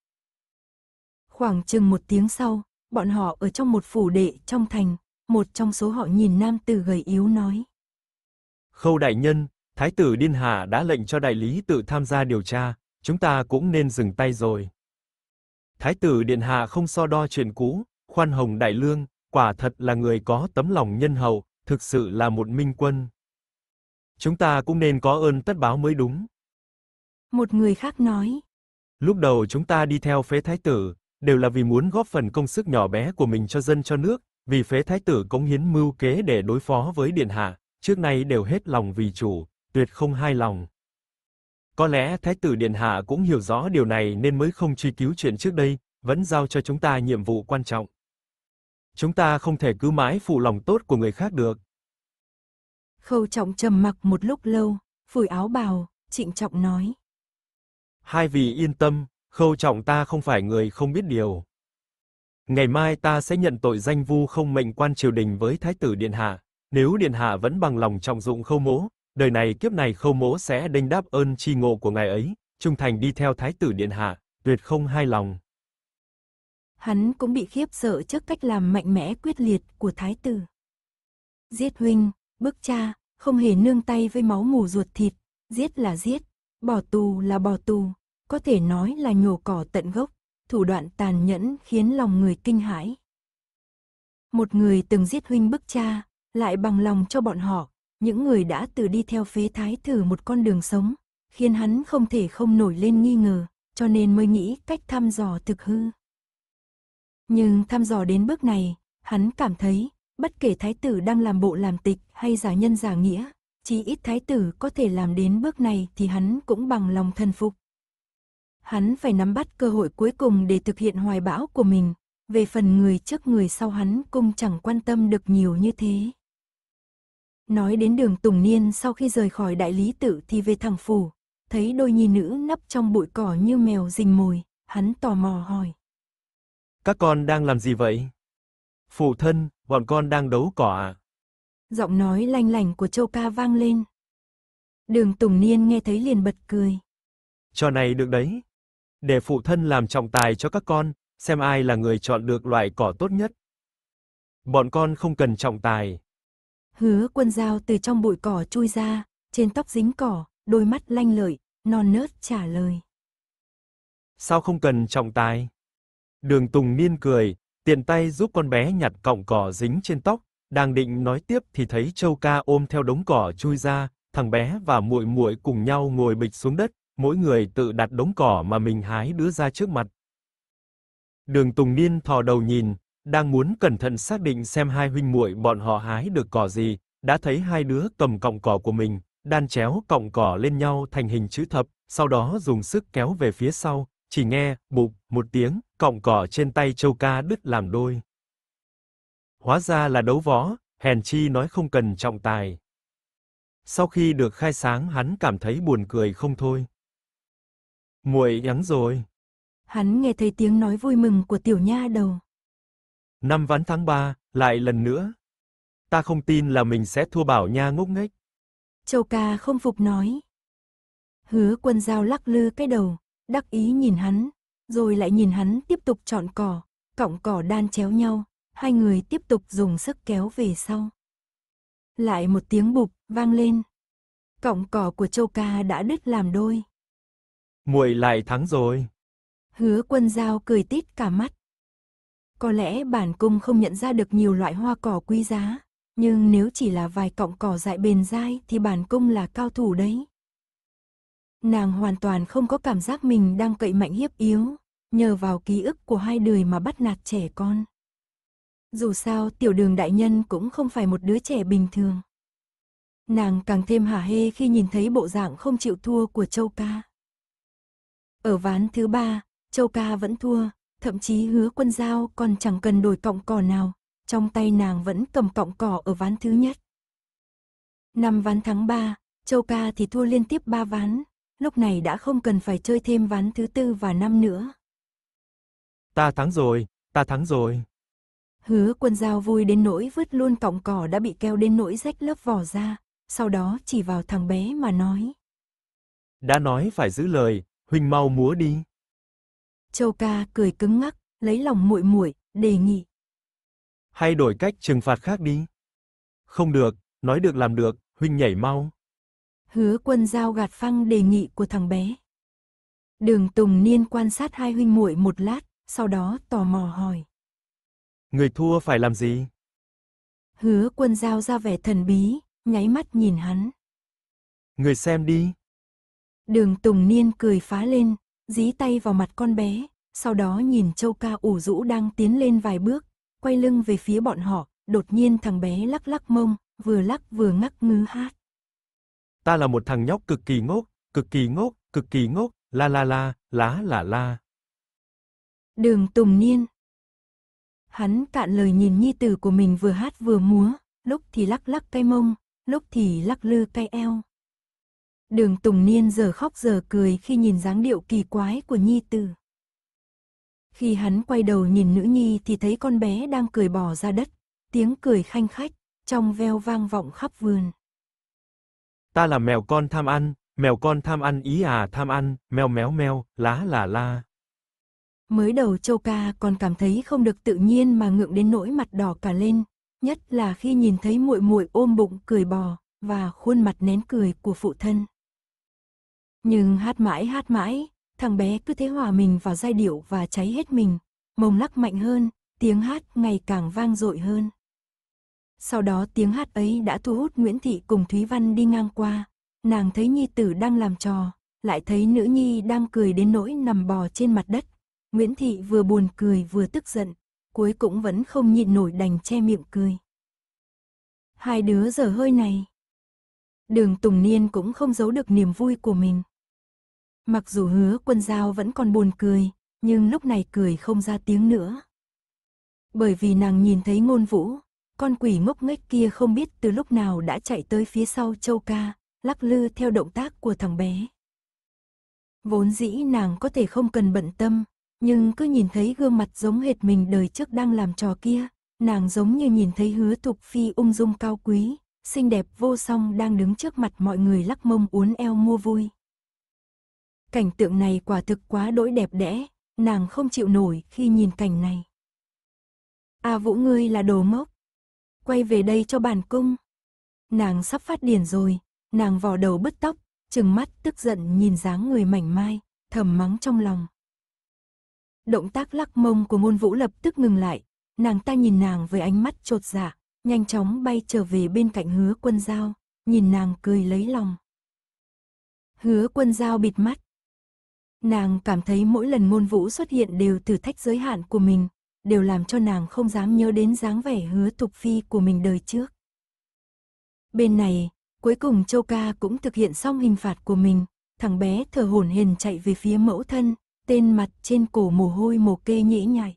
Khoảng chừng một tiếng sau, bọn họ ở trong một phủ đệ trong thành, một trong số họ nhìn nam tử gầy yếu nói. Khâu đại nhân, Thái tử Điên hạ đã lệnh cho đại lý tự tham gia điều tra, chúng ta cũng nên dừng tay rồi. Thái tử Điện hạ không so đo chuyện cũ, khoan hồng đại lương, quả thật là người có tấm lòng nhân hậu, thực sự là một minh quân. Chúng ta cũng nên có ơn tất báo mới đúng. Một người khác nói. Lúc đầu chúng ta đi theo phế thái tử, đều là vì muốn góp phần công sức nhỏ bé của mình cho dân cho nước, vì phế thái tử cống hiến mưu kế để đối phó với điện hạ, trước nay đều hết lòng vì chủ, tuyệt không hài lòng. Có lẽ Thái tử Điện Hạ cũng hiểu rõ điều này nên mới không truy cứu chuyện trước đây, vẫn giao cho chúng ta nhiệm vụ quan trọng. Chúng ta không thể cứ mãi phụ lòng tốt của người khác được. Khâu trọng trầm mặc một lúc lâu, phủi áo bào, trịnh trọng nói. Hai vị yên tâm, khâu trọng ta không phải người không biết điều. Ngày mai ta sẽ nhận tội danh vu không mệnh quan triều đình với Thái tử Điện Hạ. Nếu Điện Hạ vẫn bằng lòng trọng dụng khâu mỗ đời này kiếp này Khâu Mỗ sẽ đênh đáp ơn tri ngộ của ngài ấy, trung thành đi theo thái tử điện hạ, tuyệt không hai lòng. Hắn cũng bị khiếp sợ trước cách làm mạnh mẽ quyết liệt của thái tử. Giết huynh, bức cha, không hề nương tay với máu mù ruột thịt, giết là giết, bỏ tù là bỏ tù, có thể nói là nhổ cỏ tận gốc, thủ đoạn tàn nhẫn khiến lòng người kinh hãi. Một người từng giết huynh bức cha, lại bằng lòng cho bọn họ những người đã từ đi theo phế thái thử một con đường sống, khiến hắn không thể không nổi lên nghi ngờ, cho nên mới nghĩ cách thăm dò thực hư. Nhưng thăm dò đến bước này, hắn cảm thấy, bất kể thái tử đang làm bộ làm tịch hay giả nhân giả nghĩa, chỉ ít thái tử có thể làm đến bước này thì hắn cũng bằng lòng thần phục. Hắn phải nắm bắt cơ hội cuối cùng để thực hiện hoài bão của mình, về phần người trước người sau hắn cũng chẳng quan tâm được nhiều như thế. Nói đến đường Tùng Niên sau khi rời khỏi đại lý tử thì về thẳng phủ, thấy đôi nhi nữ nấp trong bụi cỏ như mèo rình mồi, hắn tò mò hỏi. Các con đang làm gì vậy? Phụ thân, bọn con đang đấu cỏ à? Giọng nói lanh lành của châu ca vang lên. Đường Tùng Niên nghe thấy liền bật cười. Trò này được đấy. Để phụ thân làm trọng tài cho các con, xem ai là người chọn được loại cỏ tốt nhất. Bọn con không cần trọng tài, Hứa quân dao từ trong bụi cỏ chui ra, trên tóc dính cỏ, đôi mắt lanh lợi, non nớt trả lời. Sao không cần trọng tài? Đường Tùng Niên cười, tiện tay giúp con bé nhặt cọng cỏ dính trên tóc, đang định nói tiếp thì thấy Châu Ca ôm theo đống cỏ chui ra, thằng bé và muội muội cùng nhau ngồi bịch xuống đất, mỗi người tự đặt đống cỏ mà mình hái đưa ra trước mặt. Đường Tùng Niên thò đầu nhìn, đang muốn cẩn thận xác định xem hai huynh muội bọn họ hái được cỏ gì, đã thấy hai đứa cầm cọng cỏ của mình, đan chéo cọng cỏ lên nhau thành hình chữ thập, sau đó dùng sức kéo về phía sau, chỉ nghe bụp một tiếng, cọng cỏ trên tay Châu Ca đứt làm đôi. Hóa ra là đấu võ, hèn chi nói không cần trọng tài. Sau khi được khai sáng hắn cảm thấy buồn cười không thôi. Muội nhắn rồi. Hắn nghe thấy tiếng nói vui mừng của tiểu nha đầu. Năm ván tháng 3, lại lần nữa. Ta không tin là mình sẽ thua Bảo Nha ngốc nghếch. Châu Ca không phục nói. Hứa quân dao lắc lư cái đầu, đắc ý nhìn hắn, rồi lại nhìn hắn tiếp tục chọn cỏ, cọng cỏ đan chéo nhau, hai người tiếp tục dùng sức kéo về sau. Lại một tiếng bụp vang lên. Cọng cỏ của Châu Ca đã đứt làm đôi. Muội lại thắng rồi. Hứa Quân Dao cười tít cả mắt. Có lẽ bản cung không nhận ra được nhiều loại hoa cỏ quý giá, nhưng nếu chỉ là vài cọng cỏ dại bền dai thì bản cung là cao thủ đấy. Nàng hoàn toàn không có cảm giác mình đang cậy mạnh hiếp yếu, nhờ vào ký ức của hai đời mà bắt nạt trẻ con. Dù sao tiểu đường đại nhân cũng không phải một đứa trẻ bình thường. Nàng càng thêm hả hê khi nhìn thấy bộ dạng không chịu thua của Châu Ca. Ở ván thứ ba, Châu Ca vẫn thua, thậm chí hứa quân giao còn chẳng cần đổi cọng cỏ nào, trong tay nàng vẫn cầm cọng cỏ ở ván thứ nhất. Năm ván tháng 3, Châu Ca thì thua liên tiếp 3 ván, lúc này đã không cần phải chơi thêm ván thứ tư và năm nữa. Ta thắng rồi, ta thắng rồi. Hứa quân giao vui đến nỗi vứt luôn cọng cỏ đã bị keo đến nỗi rách lớp vỏ ra, sau đó chỉ vào thằng bé mà nói. Đã nói phải giữ lời, huynh mau múa đi. Châu ca cười cứng ngắc, lấy lòng muội muội, đề nghị. Hay đổi cách trừng phạt khác đi. Không được, nói được làm được, huynh nhảy mau. Hứa Quân giao gạt phăng đề nghị của thằng bé. Đường Tùng Niên quan sát hai huynh muội một lát, sau đó tò mò hỏi: "Người thua phải làm gì?" Hứa Quân giao ra vẻ thần bí, nháy mắt nhìn hắn. "Người xem đi." Đường Tùng Niên cười phá lên, dí tay vào mặt con bé, sau đó nhìn Châu Ca ủ rũ đang tiến lên vài bước, quay lưng về phía bọn họ, đột nhiên thằng bé lắc lắc mông, vừa lắc vừa ngắc ngứ hát. Ta là một thằng nhóc cực kỳ ngốc, cực kỳ ngốc, cực kỳ ngốc, la la la, lá là la. Đường Tùng Niên Hắn cạn lời nhìn nhi tử của mình vừa hát vừa múa, lúc thì lắc lắc cây mông, lúc thì lắc lư cây eo. Đường Tùng Niên giờ khóc giờ cười khi nhìn dáng điệu kỳ quái của Nhi Tử. Khi hắn quay đầu nhìn nữ Nhi thì thấy con bé đang cười bò ra đất, tiếng cười khanh khách, trong veo vang vọng khắp vườn. Ta là mèo con tham ăn, mèo con tham ăn ý à tham ăn, mèo méo mèo, lá là la. Mới đầu Châu Ca còn cảm thấy không được tự nhiên mà ngượng đến nỗi mặt đỏ cả lên, nhất là khi nhìn thấy muội muội ôm bụng cười bò và khuôn mặt nén cười của phụ thân. Nhưng hát mãi hát mãi, thằng bé cứ thế hòa mình vào giai điệu và cháy hết mình, mông lắc mạnh hơn, tiếng hát ngày càng vang dội hơn. Sau đó tiếng hát ấy đã thu hút Nguyễn Thị cùng Thúy Văn đi ngang qua, nàng thấy Nhi Tử đang làm trò, lại thấy nữ Nhi đang cười đến nỗi nằm bò trên mặt đất. Nguyễn Thị vừa buồn cười vừa tức giận, cuối cũng vẫn không nhịn nổi đành che miệng cười. Hai đứa giờ hơi này. Đường Tùng Niên cũng không giấu được niềm vui của mình. Mặc dù hứa quân giao vẫn còn buồn cười, nhưng lúc này cười không ra tiếng nữa. Bởi vì nàng nhìn thấy ngôn vũ, con quỷ ngốc nghếch kia không biết từ lúc nào đã chạy tới phía sau châu ca, lắc lư theo động tác của thằng bé. Vốn dĩ nàng có thể không cần bận tâm, nhưng cứ nhìn thấy gương mặt giống hệt mình đời trước đang làm trò kia, nàng giống như nhìn thấy hứa thục phi ung dung cao quý, xinh đẹp vô song đang đứng trước mặt mọi người lắc mông uốn eo mua vui. Cảnh tượng này quả thực quá đỗi đẹp đẽ, nàng không chịu nổi khi nhìn cảnh này. A Vũ ngươi là đồ mốc. Quay về đây cho bàn cung. Nàng sắp phát điển rồi, nàng vò đầu bứt tóc, trừng mắt tức giận nhìn dáng người mảnh mai, thầm mắng trong lòng. Động tác lắc mông của ngôn vũ lập tức ngừng lại, nàng ta nhìn nàng với ánh mắt trột dạ, nhanh chóng bay trở về bên cạnh hứa quân giao nhìn nàng cười lấy lòng. Hứa quân giao bịt mắt, Nàng cảm thấy mỗi lần môn vũ xuất hiện đều thử thách giới hạn của mình, đều làm cho nàng không dám nhớ đến dáng vẻ hứa tục phi của mình đời trước. Bên này, cuối cùng Châu Ca cũng thực hiện xong hình phạt của mình, thằng bé thở hổn hển chạy về phía mẫu thân, tên mặt trên cổ mồ hôi mồ kê nhễ nhảy.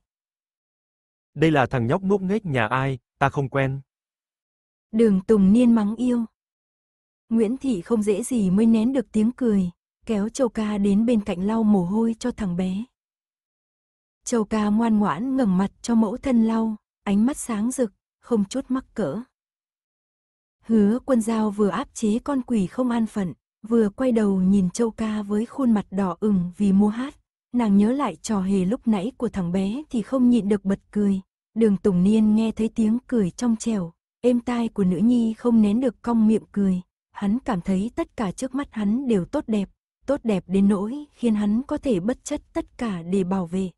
Đây là thằng nhóc ngốc nghếch nhà ai, ta không quen. Đường Tùng Niên mắng yêu. Nguyễn Thị không dễ gì mới nén được tiếng cười, kéo Châu Ca đến bên cạnh lau mồ hôi cho thằng bé. Châu Ca ngoan ngoãn ngẩng mặt cho mẫu thân lau, ánh mắt sáng rực, không chút mắc cỡ. Hứa quân dao vừa áp chế con quỷ không an phận, vừa quay đầu nhìn Châu Ca với khuôn mặt đỏ ửng vì mua hát. Nàng nhớ lại trò hề lúc nãy của thằng bé thì không nhịn được bật cười. Đường Tùng Niên nghe thấy tiếng cười trong trèo, êm tai của nữ nhi không nén được cong miệng cười. Hắn cảm thấy tất cả trước mắt hắn đều tốt đẹp, tốt đẹp đến nỗi khiến hắn có thể bất chấp tất cả để bảo vệ.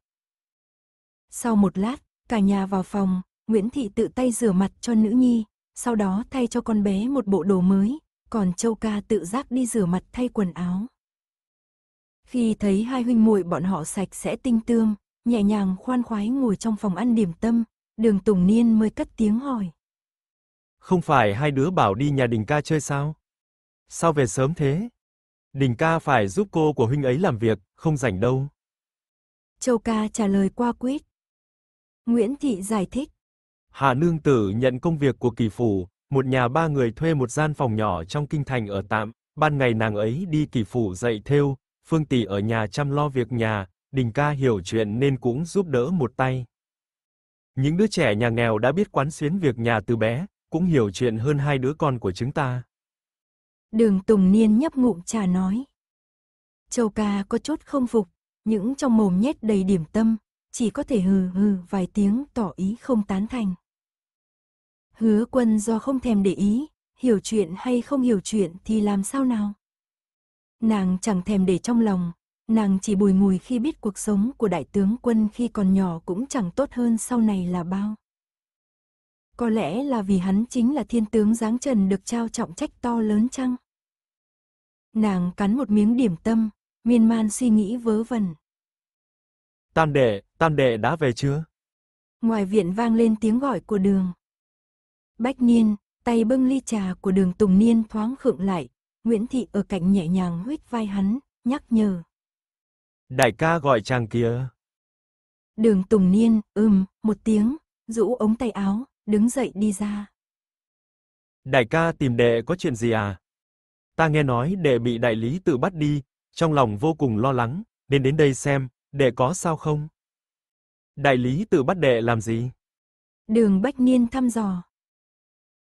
Sau một lát, cả nhà vào phòng, Nguyễn Thị tự tay rửa mặt cho nữ nhi, sau đó thay cho con bé một bộ đồ mới, còn Châu Ca tự giác đi rửa mặt thay quần áo. Khi thấy hai huynh muội bọn họ sạch sẽ tinh tươm, nhẹ nhàng khoan khoái ngồi trong phòng ăn điểm tâm, đường Tùng Niên mới cất tiếng hỏi. Không phải hai đứa bảo đi nhà đình ca chơi sao? Sao về sớm thế? Đình ca phải giúp cô của huynh ấy làm việc, không rảnh đâu. Châu ca trả lời qua quýt. Nguyễn Thị giải thích. Hạ Nương Tử nhận công việc của Kỳ Phủ, một nhà ba người thuê một gian phòng nhỏ trong kinh thành ở tạm, ban ngày nàng ấy đi Kỳ Phủ dạy thêu, Phương Tỷ ở nhà chăm lo việc nhà, Đình ca hiểu chuyện nên cũng giúp đỡ một tay. Những đứa trẻ nhà nghèo đã biết quán xuyến việc nhà từ bé, cũng hiểu chuyện hơn hai đứa con của chúng ta. Đường Tùng Niên nhấp ngụm trà nói. Châu ca có chút không phục, những trong mồm nhét đầy điểm tâm, chỉ có thể hừ hừ vài tiếng tỏ ý không tán thành. Hứa quân do không thèm để ý, hiểu chuyện hay không hiểu chuyện thì làm sao nào? Nàng chẳng thèm để trong lòng, nàng chỉ bùi ngùi khi biết cuộc sống của đại tướng quân khi còn nhỏ cũng chẳng tốt hơn sau này là bao. Có lẽ là vì hắn chính là thiên tướng giáng trần được trao trọng trách to lớn chăng? Nàng cắn một miếng điểm tâm, miên man suy nghĩ vớ vẩn. Tam đệ, tam đệ đã về chưa? Ngoài viện vang lên tiếng gọi của đường. Bách niên, tay bưng ly trà của đường Tùng Niên thoáng khựng lại, Nguyễn Thị ở cạnh nhẹ nhàng huyết vai hắn, nhắc nhở. Đại ca gọi chàng kia. Đường Tùng Niên, ừm, một tiếng, rũ ống tay áo, đứng dậy đi ra. Đại ca tìm đệ có chuyện gì à? ta nghe nói đệ bị đại lý tự bắt đi, trong lòng vô cùng lo lắng, nên đến đây xem, đệ có sao không? Đại lý tự bắt đệ làm gì? Đường Bách Niên thăm dò.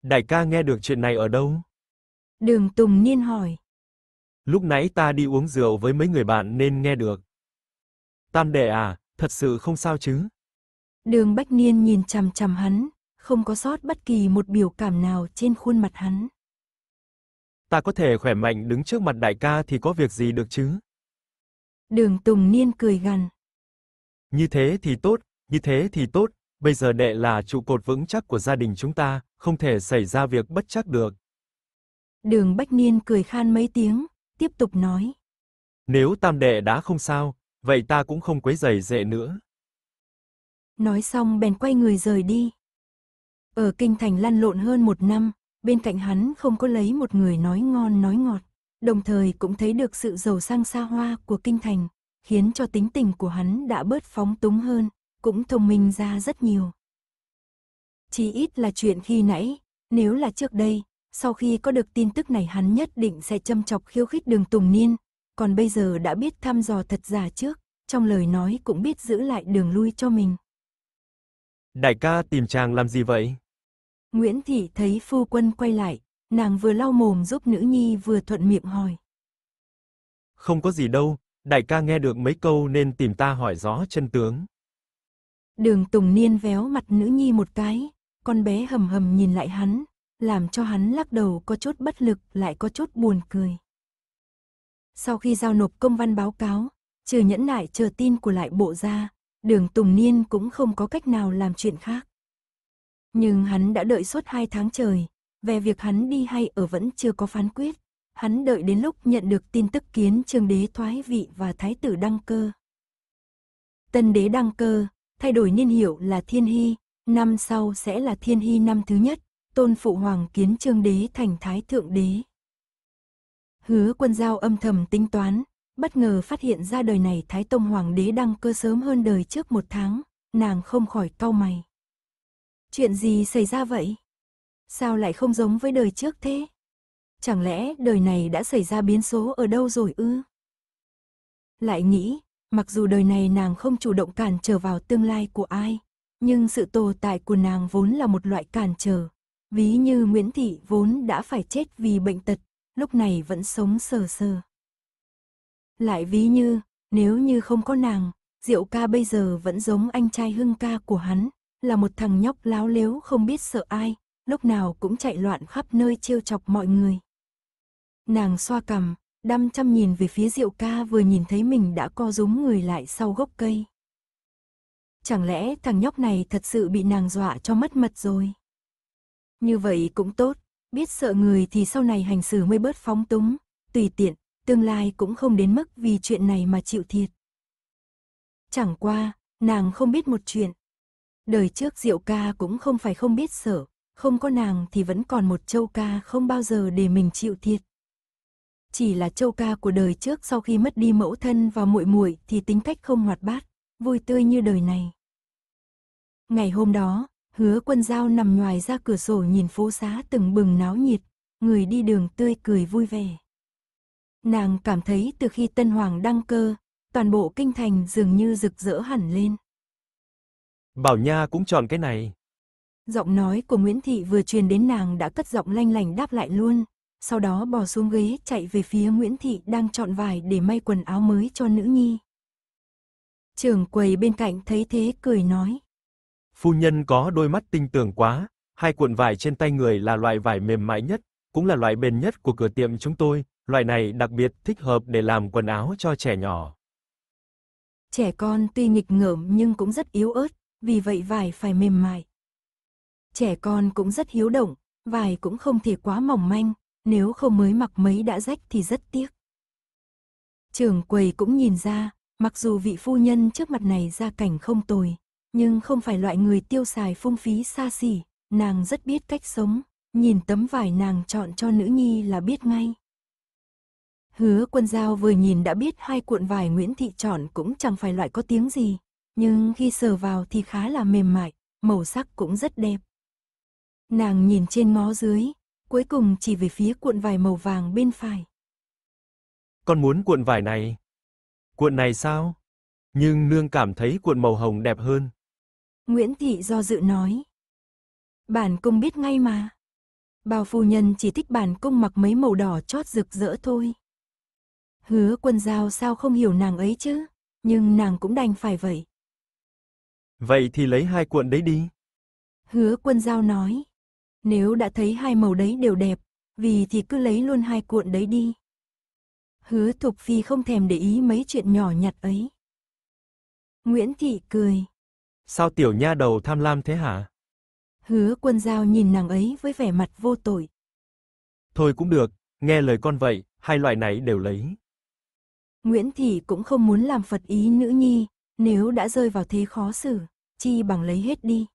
Đại ca nghe được chuyện này ở đâu? Đường Tùng Niên hỏi. Lúc nãy ta đi uống rượu với mấy người bạn nên nghe được. Tam đệ à, thật sự không sao chứ? Đường Bách Niên nhìn chằm chằm hắn, không có sót bất kỳ một biểu cảm nào trên khuôn mặt hắn ta có thể khỏe mạnh đứng trước mặt đại ca thì có việc gì được chứ? Đường Tùng Niên cười gằn. Như thế thì tốt, như thế thì tốt, bây giờ đệ là trụ cột vững chắc của gia đình chúng ta, không thể xảy ra việc bất chắc được. Đường Bách Niên cười khan mấy tiếng, tiếp tục nói. Nếu tam đệ đã không sao, vậy ta cũng không quấy rầy dệ nữa. Nói xong bèn quay người rời đi. Ở kinh thành lăn lộn hơn một năm, bên cạnh hắn không có lấy một người nói ngon nói ngọt, đồng thời cũng thấy được sự giàu sang xa hoa của kinh thành, khiến cho tính tình của hắn đã bớt phóng túng hơn, cũng thông minh ra rất nhiều. Chỉ ít là chuyện khi nãy, nếu là trước đây, sau khi có được tin tức này hắn nhất định sẽ châm chọc khiêu khích đường Tùng Niên, còn bây giờ đã biết thăm dò thật giả trước, trong lời nói cũng biết giữ lại đường lui cho mình. Đại ca tìm chàng làm gì vậy? Nguyễn Thị thấy phu quân quay lại, nàng vừa lau mồm giúp nữ nhi vừa thuận miệng hỏi. Không có gì đâu, đại ca nghe được mấy câu nên tìm ta hỏi rõ chân tướng. Đường Tùng Niên véo mặt nữ nhi một cái, con bé hầm hầm nhìn lại hắn, làm cho hắn lắc đầu có chút bất lực lại có chút buồn cười. Sau khi giao nộp công văn báo cáo, trừ nhẫn nại chờ tin của lại bộ ra, đường Tùng Niên cũng không có cách nào làm chuyện khác. Nhưng hắn đã đợi suốt hai tháng trời, về việc hắn đi hay ở vẫn chưa có phán quyết. Hắn đợi đến lúc nhận được tin tức kiến trương đế thoái vị và thái tử đăng cơ. Tân đế đăng cơ, thay đổi niên hiệu là thiên hy, năm sau sẽ là thiên hy năm thứ nhất, tôn phụ hoàng kiến trương đế thành thái thượng đế. Hứa quân giao âm thầm tính toán, bất ngờ phát hiện ra đời này Thái Tông Hoàng đế đăng cơ sớm hơn đời trước một tháng, nàng không khỏi cau mày. Chuyện gì xảy ra vậy? Sao lại không giống với đời trước thế? Chẳng lẽ đời này đã xảy ra biến số ở đâu rồi ư? Lại nghĩ, mặc dù đời này nàng không chủ động cản trở vào tương lai của ai, nhưng sự tồn tại của nàng vốn là một loại cản trở. Ví như Nguyễn Thị vốn đã phải chết vì bệnh tật, lúc này vẫn sống sờ sờ. Lại ví như, nếu như không có nàng, Diệu ca bây giờ vẫn giống anh trai Hưng ca của hắn, là một thằng nhóc láo lếu không biết sợ ai, lúc nào cũng chạy loạn khắp nơi trêu chọc mọi người. Nàng xoa cằm, đăm chăm nhìn về phía Diệu ca vừa nhìn thấy mình đã co rúm người lại sau gốc cây. Chẳng lẽ thằng nhóc này thật sự bị nàng dọa cho mất mật rồi? Như vậy cũng tốt, biết sợ người thì sau này hành xử mới bớt phóng túng, tùy tiện, tương lai cũng không đến mức vì chuyện này mà chịu thiệt. Chẳng qua, nàng không biết một chuyện, Đời trước Diệu ca cũng không phải không biết sở, không có nàng thì vẫn còn một châu ca không bao giờ để mình chịu thiệt. Chỉ là châu ca của đời trước sau khi mất đi mẫu thân và muội muội thì tính cách không hoạt bát, vui tươi như đời này. Ngày hôm đó, hứa quân giao nằm ngoài ra cửa sổ nhìn phố xá từng bừng náo nhiệt, người đi đường tươi cười vui vẻ. Nàng cảm thấy từ khi Tân Hoàng đăng cơ, toàn bộ kinh thành dường như rực rỡ hẳn lên. Bảo Nha cũng chọn cái này. Giọng nói của Nguyễn Thị vừa truyền đến nàng đã cất giọng lanh lành đáp lại luôn, sau đó bỏ xuống ghế chạy về phía Nguyễn Thị đang chọn vải để may quần áo mới cho nữ nhi. Trường quầy bên cạnh thấy thế cười nói. Phu nhân có đôi mắt tinh tường quá, hai cuộn vải trên tay người là loại vải mềm mại nhất, cũng là loại bền nhất của cửa tiệm chúng tôi, loại này đặc biệt thích hợp để làm quần áo cho trẻ nhỏ. Trẻ con tuy nghịch ngợm nhưng cũng rất yếu ớt, vì vậy vải phải mềm mại. Trẻ con cũng rất hiếu động, vải cũng không thể quá mỏng manh, nếu không mới mặc mấy đã rách thì rất tiếc. Trưởng quầy cũng nhìn ra, mặc dù vị phu nhân trước mặt này ra cảnh không tồi, nhưng không phải loại người tiêu xài phung phí xa xỉ, nàng rất biết cách sống, nhìn tấm vải nàng chọn cho nữ nhi là biết ngay. Hứa quân giao vừa nhìn đã biết hai cuộn vải Nguyễn Thị chọn cũng chẳng phải loại có tiếng gì, nhưng khi sờ vào thì khá là mềm mại, màu sắc cũng rất đẹp. Nàng nhìn trên ngó dưới, cuối cùng chỉ về phía cuộn vải màu vàng bên phải. Con muốn cuộn vải này. Cuộn này sao? Nhưng nương cảm thấy cuộn màu hồng đẹp hơn. Nguyễn Thị do dự nói. Bản cung biết ngay mà. bao phu nhân chỉ thích bản cung mặc mấy màu đỏ chót rực rỡ thôi. Hứa quân giao sao không hiểu nàng ấy chứ, nhưng nàng cũng đành phải vậy. Vậy thì lấy hai cuộn đấy đi. Hứa quân giao nói. Nếu đã thấy hai màu đấy đều đẹp, vì thì cứ lấy luôn hai cuộn đấy đi. Hứa Thục Phi không thèm để ý mấy chuyện nhỏ nhặt ấy. Nguyễn Thị cười. Sao tiểu nha đầu tham lam thế hả? Hứa quân giao nhìn nàng ấy với vẻ mặt vô tội. Thôi cũng được, nghe lời con vậy, hai loại này đều lấy. Nguyễn Thị cũng không muốn làm Phật ý nữ nhi, nếu đã rơi vào thế khó xử chi bằng lấy hết đi.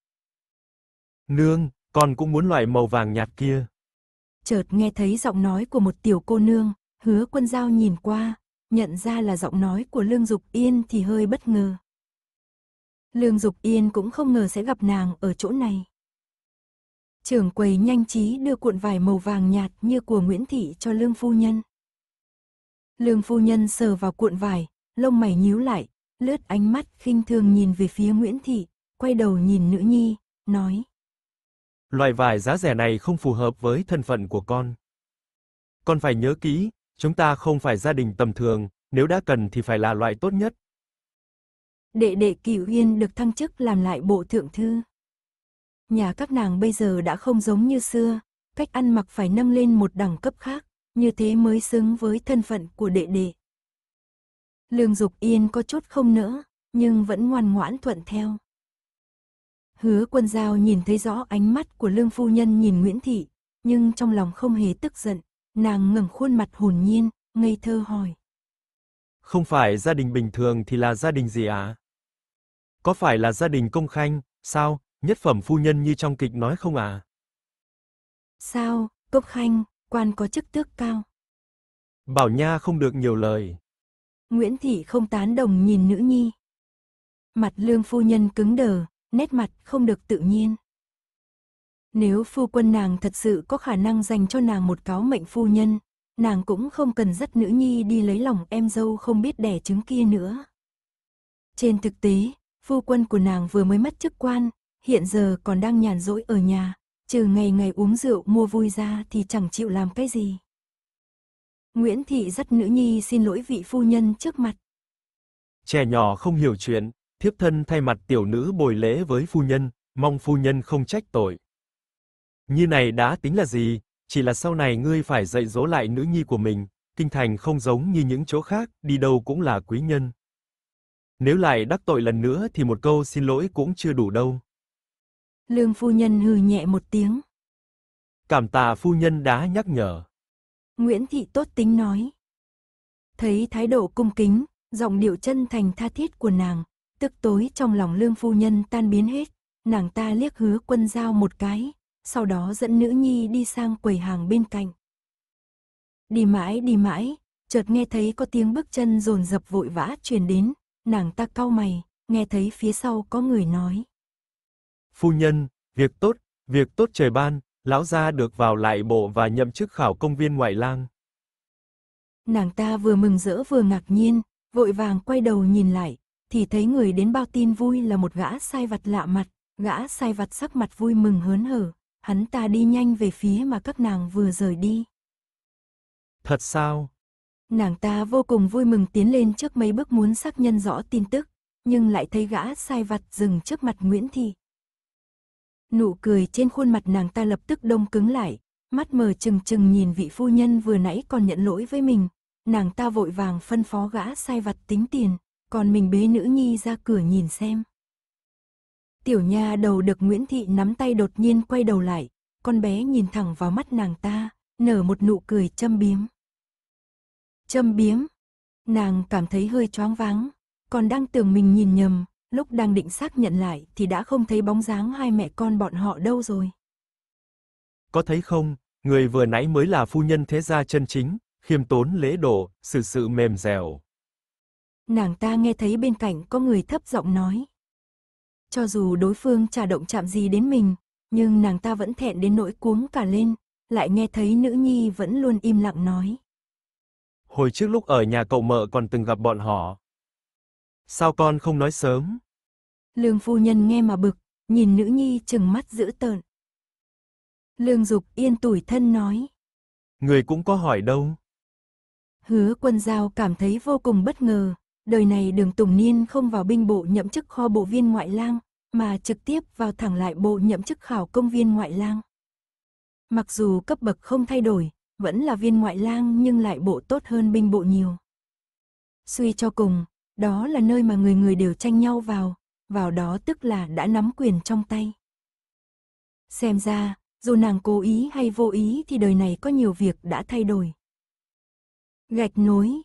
Nương, con cũng muốn loại màu vàng nhạt kia. Chợt nghe thấy giọng nói của một tiểu cô nương, hứa quân giao nhìn qua, nhận ra là giọng nói của Lương Dục Yên thì hơi bất ngờ. Lương Dục Yên cũng không ngờ sẽ gặp nàng ở chỗ này. Trưởng quầy nhanh trí đưa cuộn vải màu vàng nhạt như của Nguyễn Thị cho Lương Phu Nhân. Lương Phu Nhân sờ vào cuộn vải, lông mày nhíu lại, lướt ánh mắt khinh thường nhìn về phía Nguyễn Thị quay đầu nhìn nữ nhi, nói. Loại vải giá rẻ này không phù hợp với thân phận của con. Con phải nhớ kỹ, chúng ta không phải gia đình tầm thường, nếu đã cần thì phải là loại tốt nhất. Đệ đệ Cửu uyên được thăng chức làm lại bộ thượng thư. Nhà các nàng bây giờ đã không giống như xưa, cách ăn mặc phải nâng lên một đẳng cấp khác, như thế mới xứng với thân phận của đệ đệ. Lương Dục Yên có chút không nỡ, nhưng vẫn ngoan ngoãn thuận theo. Hứa quân giao nhìn thấy rõ ánh mắt của lương phu nhân nhìn Nguyễn Thị, nhưng trong lòng không hề tức giận, nàng ngẩng khuôn mặt hồn nhiên, ngây thơ hỏi. Không phải gia đình bình thường thì là gia đình gì à? Có phải là gia đình công khanh, sao, nhất phẩm phu nhân như trong kịch nói không à? Sao, công khanh, quan có chức tước cao. Bảo Nha không được nhiều lời. Nguyễn Thị không tán đồng nhìn nữ nhi. Mặt lương phu nhân cứng đờ, nét mặt không được tự nhiên. Nếu phu quân nàng thật sự có khả năng dành cho nàng một cáo mệnh phu nhân, nàng cũng không cần dắt nữ nhi đi lấy lòng em dâu không biết đẻ trứng kia nữa. Trên thực tế, phu quân của nàng vừa mới mất chức quan, hiện giờ còn đang nhàn rỗi ở nhà, trừ ngày ngày uống rượu mua vui ra thì chẳng chịu làm cái gì. Nguyễn Thị dắt nữ nhi xin lỗi vị phu nhân trước mặt. Trẻ nhỏ không hiểu chuyện, thiếp thân thay mặt tiểu nữ bồi lễ với phu nhân, mong phu nhân không trách tội. Như này đã tính là gì, chỉ là sau này ngươi phải dạy dỗ lại nữ nhi của mình, kinh thành không giống như những chỗ khác, đi đâu cũng là quý nhân. Nếu lại đắc tội lần nữa thì một câu xin lỗi cũng chưa đủ đâu. Lương phu nhân hừ nhẹ một tiếng. Cảm tạ phu nhân đã nhắc nhở. Nguyễn thị tốt tính nói. Thấy thái độ cung kính, giọng điệu chân thành tha thiết của nàng, Tức tối trong lòng lương phu nhân tan biến hết, nàng ta liếc hứa quân giao một cái, sau đó dẫn nữ nhi đi sang quầy hàng bên cạnh. Đi mãi đi mãi, chợt nghe thấy có tiếng bước chân rồn rập vội vã truyền đến, nàng ta cau mày, nghe thấy phía sau có người nói. Phu nhân, việc tốt, việc tốt trời ban, lão gia được vào lại bộ và nhậm chức khảo công viên ngoại lang. Nàng ta vừa mừng rỡ vừa ngạc nhiên, vội vàng quay đầu nhìn lại, thì thấy người đến bao tin vui là một gã sai vặt lạ mặt, gã sai vặt sắc mặt vui mừng hớn hở, hắn ta đi nhanh về phía mà các nàng vừa rời đi. Thật sao? Nàng ta vô cùng vui mừng tiến lên trước mấy bước muốn xác nhân rõ tin tức, nhưng lại thấy gã sai vặt dừng trước mặt Nguyễn Thị. Nụ cười trên khuôn mặt nàng ta lập tức đông cứng lại, mắt mờ trừng trừng nhìn vị phu nhân vừa nãy còn nhận lỗi với mình, nàng ta vội vàng phân phó gã sai vặt tính tiền, còn mình bế nữ nhi ra cửa nhìn xem. Tiểu nha đầu được Nguyễn Thị nắm tay đột nhiên quay đầu lại, con bé nhìn thẳng vào mắt nàng ta, nở một nụ cười châm biếm. Châm biếm, nàng cảm thấy hơi choáng váng, còn đang tưởng mình nhìn nhầm, lúc đang định xác nhận lại thì đã không thấy bóng dáng hai mẹ con bọn họ đâu rồi. Có thấy không, người vừa nãy mới là phu nhân thế gia chân chính, khiêm tốn lễ độ, xử sự, sự mềm dẻo nàng ta nghe thấy bên cạnh có người thấp giọng nói. Cho dù đối phương trả động chạm gì đến mình, nhưng nàng ta vẫn thẹn đến nỗi cuống cả lên, lại nghe thấy nữ nhi vẫn luôn im lặng nói. Hồi trước lúc ở nhà cậu mợ còn từng gặp bọn họ. Sao con không nói sớm? Lương phu nhân nghe mà bực, nhìn nữ nhi chừng mắt dữ tợn. Lương Dục yên tủi thân nói. Người cũng có hỏi đâu. Hứa quân giao cảm thấy vô cùng bất ngờ, Đời này đường Tùng Niên không vào binh bộ nhậm chức kho bộ viên ngoại lang, mà trực tiếp vào thẳng lại bộ nhậm chức khảo công viên ngoại lang. Mặc dù cấp bậc không thay đổi, vẫn là viên ngoại lang nhưng lại bộ tốt hơn binh bộ nhiều. Suy cho cùng, đó là nơi mà người người đều tranh nhau vào, vào đó tức là đã nắm quyền trong tay. Xem ra, dù nàng cố ý hay vô ý thì đời này có nhiều việc đã thay đổi. Gạch nối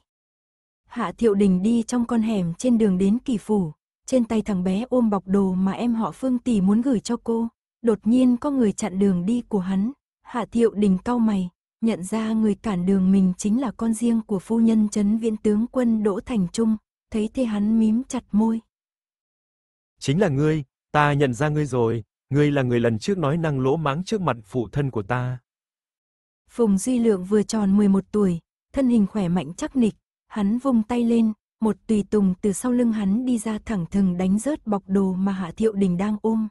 Hạ Thiệu Đình đi trong con hẻm trên đường đến kỳ phủ, trên tay thằng bé ôm bọc đồ mà em họ Phương Tỷ muốn gửi cho cô, đột nhiên có người chặn đường đi của hắn, Hạ Thiệu Đình cau mày, nhận ra người cản đường mình chính là con riêng của phu nhân trấn viễn tướng quân Đỗ Thành Trung, thấy thế hắn mím chặt môi. Chính là ngươi, ta nhận ra ngươi rồi, ngươi là người lần trước nói năng lỗ máng trước mặt phụ thân của ta. Phùng Duy Lượng vừa tròn 11 tuổi, thân hình khỏe mạnh chắc nịch, Hắn vung tay lên, một tùy tùng từ sau lưng hắn đi ra thẳng thừng đánh rớt bọc đồ mà Hạ Thiệu Đình đang ôm.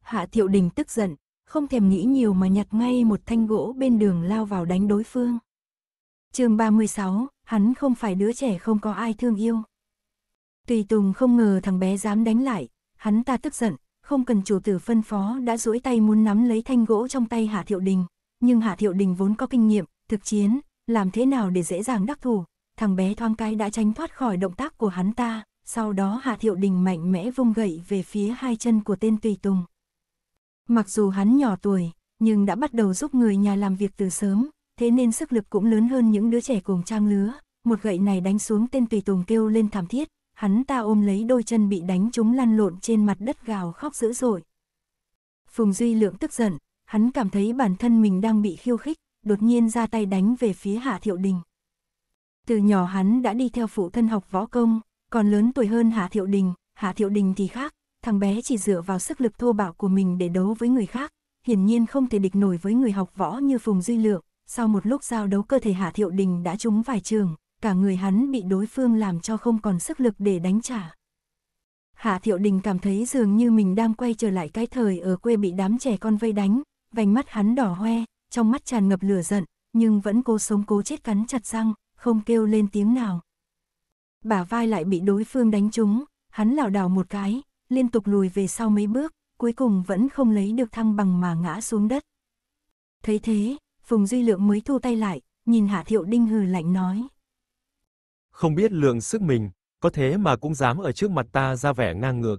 Hạ Thiệu Đình tức giận, không thèm nghĩ nhiều mà nhặt ngay một thanh gỗ bên đường lao vào đánh đối phương. chương 36, hắn không phải đứa trẻ không có ai thương yêu. Tùy Tùng không ngờ thằng bé dám đánh lại, hắn ta tức giận, không cần chủ tử phân phó đã duỗi tay muốn nắm lấy thanh gỗ trong tay Hạ Thiệu Đình, nhưng Hạ Thiệu Đình vốn có kinh nghiệm, thực chiến, làm thế nào để dễ dàng đắc thủ, thằng bé thoáng cái đã tránh thoát khỏi động tác của hắn ta, sau đó Hạ Thiệu Đình mạnh mẽ vung gậy về phía hai chân của tên tùy tùng. Mặc dù hắn nhỏ tuổi, nhưng đã bắt đầu giúp người nhà làm việc từ sớm, thế nên sức lực cũng lớn hơn những đứa trẻ cùng trang lứa, một gậy này đánh xuống tên tùy tùng kêu lên thảm thiết, hắn ta ôm lấy đôi chân bị đánh chúng lăn lộn trên mặt đất gào khóc dữ dội. Phùng Duy Lượng tức giận, hắn cảm thấy bản thân mình đang bị khiêu khích, đột nhiên ra tay đánh về phía Hạ Thiệu Đình. Từ nhỏ hắn đã đi theo phụ thân học võ công, còn lớn tuổi hơn Hạ Thiệu Đình, Hạ Thiệu Đình thì khác, thằng bé chỉ dựa vào sức lực thô bạo của mình để đấu với người khác, hiển nhiên không thể địch nổi với người học võ như Phùng Duy Lượng, sau một lúc giao đấu cơ thể Hạ Thiệu Đình đã trúng vài trường, cả người hắn bị đối phương làm cho không còn sức lực để đánh trả. Hạ Thiệu Đình cảm thấy dường như mình đang quay trở lại cái thời ở quê bị đám trẻ con vây đánh, vành mắt hắn đỏ hoe, trong mắt tràn ngập lửa giận, nhưng vẫn cố sống cố chết cắn chặt răng, không kêu lên tiếng nào. Bả vai lại bị đối phương đánh trúng, hắn lảo đảo một cái, liên tục lùi về sau mấy bước, cuối cùng vẫn không lấy được thăng bằng mà ngã xuống đất. Thấy thế, Phùng Duy Lượng mới thu tay lại, nhìn Hạ Thiệu Đinh hừ lạnh nói. Không biết lượng sức mình, có thế mà cũng dám ở trước mặt ta ra vẻ ngang ngược.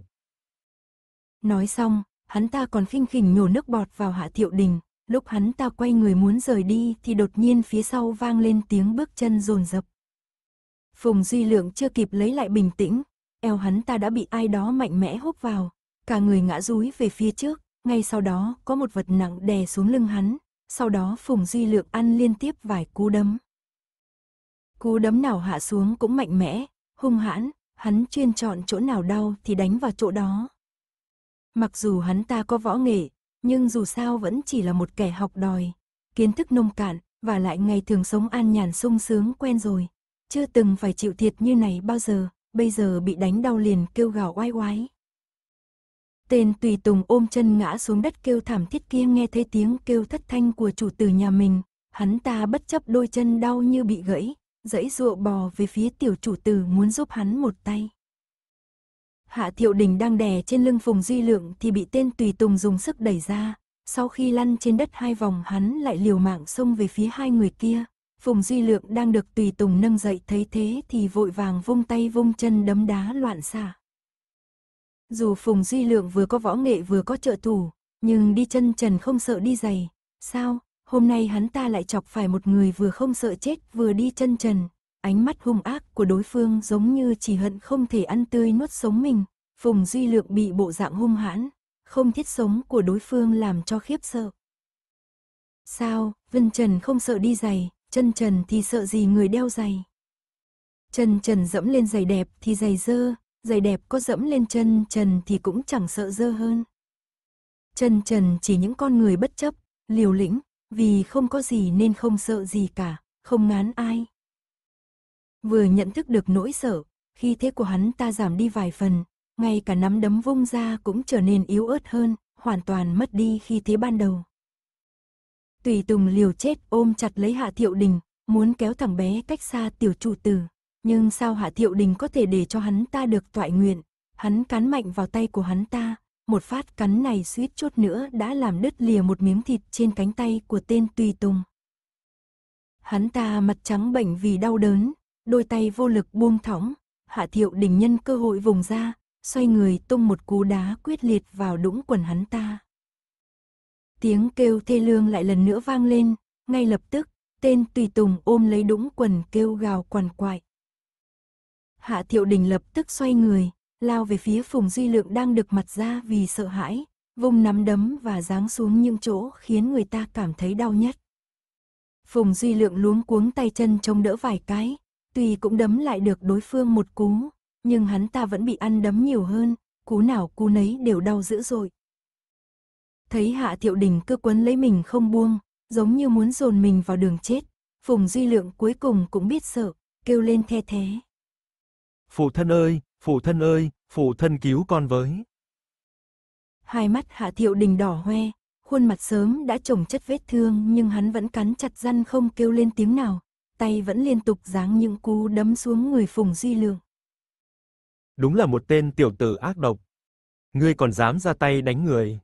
Nói xong, hắn ta còn khinh khỉnh nhổ nước bọt vào Hạ Thiệu Đình. Lúc hắn ta quay người muốn rời đi thì đột nhiên phía sau vang lên tiếng bước chân rồn rập. Phùng Duy Lượng chưa kịp lấy lại bình tĩnh, eo hắn ta đã bị ai đó mạnh mẽ hút vào, cả người ngã rúi về phía trước, ngay sau đó có một vật nặng đè xuống lưng hắn, sau đó Phùng Duy Lượng ăn liên tiếp vài cú đấm. Cú đấm nào hạ xuống cũng mạnh mẽ, hung hãn, hắn chuyên chọn chỗ nào đau thì đánh vào chỗ đó. Mặc dù hắn ta có võ nghệ, nhưng dù sao vẫn chỉ là một kẻ học đòi, kiến thức nông cạn, và lại ngày thường sống an nhàn sung sướng quen rồi. Chưa từng phải chịu thiệt như này bao giờ, bây giờ bị đánh đau liền kêu gào oai oái. Tên tùy tùng ôm chân ngã xuống đất kêu thảm thiết kia nghe thấy tiếng kêu thất thanh của chủ tử nhà mình, hắn ta bất chấp đôi chân đau như bị gãy, dẫy dụa bò về phía tiểu chủ tử muốn giúp hắn một tay. Hạ Thiệu Đình đang đè trên lưng Phùng Duy Lượng thì bị tên tùy tùng dùng sức đẩy ra, sau khi lăn trên đất hai vòng hắn lại liều mạng xông về phía hai người kia. Phùng Duy Lượng đang được tùy tùng nâng dậy thấy thế thì vội vàng vung tay vung chân đấm đá loạn xạ. Dù Phùng Duy Lượng vừa có võ nghệ vừa có trợ thủ, nhưng đi chân trần không sợ đi giày. Sao, hôm nay hắn ta lại chọc phải một người vừa không sợ chết vừa đi chân trần, Ánh mắt hung ác của đối phương giống như chỉ hận không thể ăn tươi nuốt sống mình. Phùng Duy Lượng bị bộ dạng hung hãn, không thiết sống của đối phương làm cho khiếp sợ. Sao, Vân Trần không sợ đi giày, chân Trần thì sợ gì người đeo giày. Chân Trần dẫm lên giày đẹp thì giày dơ, giày đẹp có dẫm lên chân Trần thì cũng chẳng sợ dơ hơn. Chân Trần chỉ những con người bất chấp, liều lĩnh, vì không có gì nên không sợ gì cả, không ngán ai. Vừa nhận thức được nỗi sợ, khi thế của hắn ta giảm đi vài phần, ngay cả nắm đấm vung ra cũng trở nên yếu ớt hơn, hoàn toàn mất đi khi thế ban đầu. Tùy Tùng liều chết ôm chặt lấy Hạ Thiệu Đình, muốn kéo thằng bé cách xa tiểu chủ tử. Nhưng sao Hạ Thiệu Đình có thể để cho hắn ta được toại nguyện, hắn cắn mạnh vào tay của hắn ta, một phát cắn này suýt chút nữa đã làm đứt lìa một miếng thịt trên cánh tay của tên Tùy Tùng. Hắn ta mặt trắng bệnh vì đau đớn, đôi tay vô lực buông thõng, Hạ Thiệu Đình nhân cơ hội vùng ra, xoay người tung một cú đá quyết liệt vào đũng quần hắn ta. Tiếng kêu thê lương lại lần nữa vang lên, ngay lập tức, tên tùy tùng ôm lấy đũng quần kêu gào quằn quại. Hạ Thiệu Đình lập tức xoay người, lao về phía Phùng Duy Lượng đang được mặt ra vì sợ hãi, vung nắm đấm và giáng xuống những chỗ khiến người ta cảm thấy đau nhất. Phùng Duy Lượng luống cuống tay chân chống đỡ vài cái, Tuy cũng đấm lại được đối phương một cú, nhưng hắn ta vẫn bị ăn đấm nhiều hơn, cú nào cú nấy đều đau dữ dội. Thấy Hạ Thiệu Đình cứ quấn lấy mình không buông, giống như muốn dồn mình vào đường chết, Phùng Duy Lượng cuối cùng cũng biết sợ, kêu lên the thế. Phụ thân ơi, phụ thân ơi, phụ thân cứu con với. Hai mắt Hạ Thiệu Đình đỏ hoe, khuôn mặt sớm đã trồng chất vết thương nhưng hắn vẫn cắn chặt răng không kêu lên tiếng nào, tay vẫn liên tục giáng những cú đấm xuống người Phùng Duy Lượng. Đúng là một tên tiểu tử ác độc. Ngươi còn dám ra tay đánh người.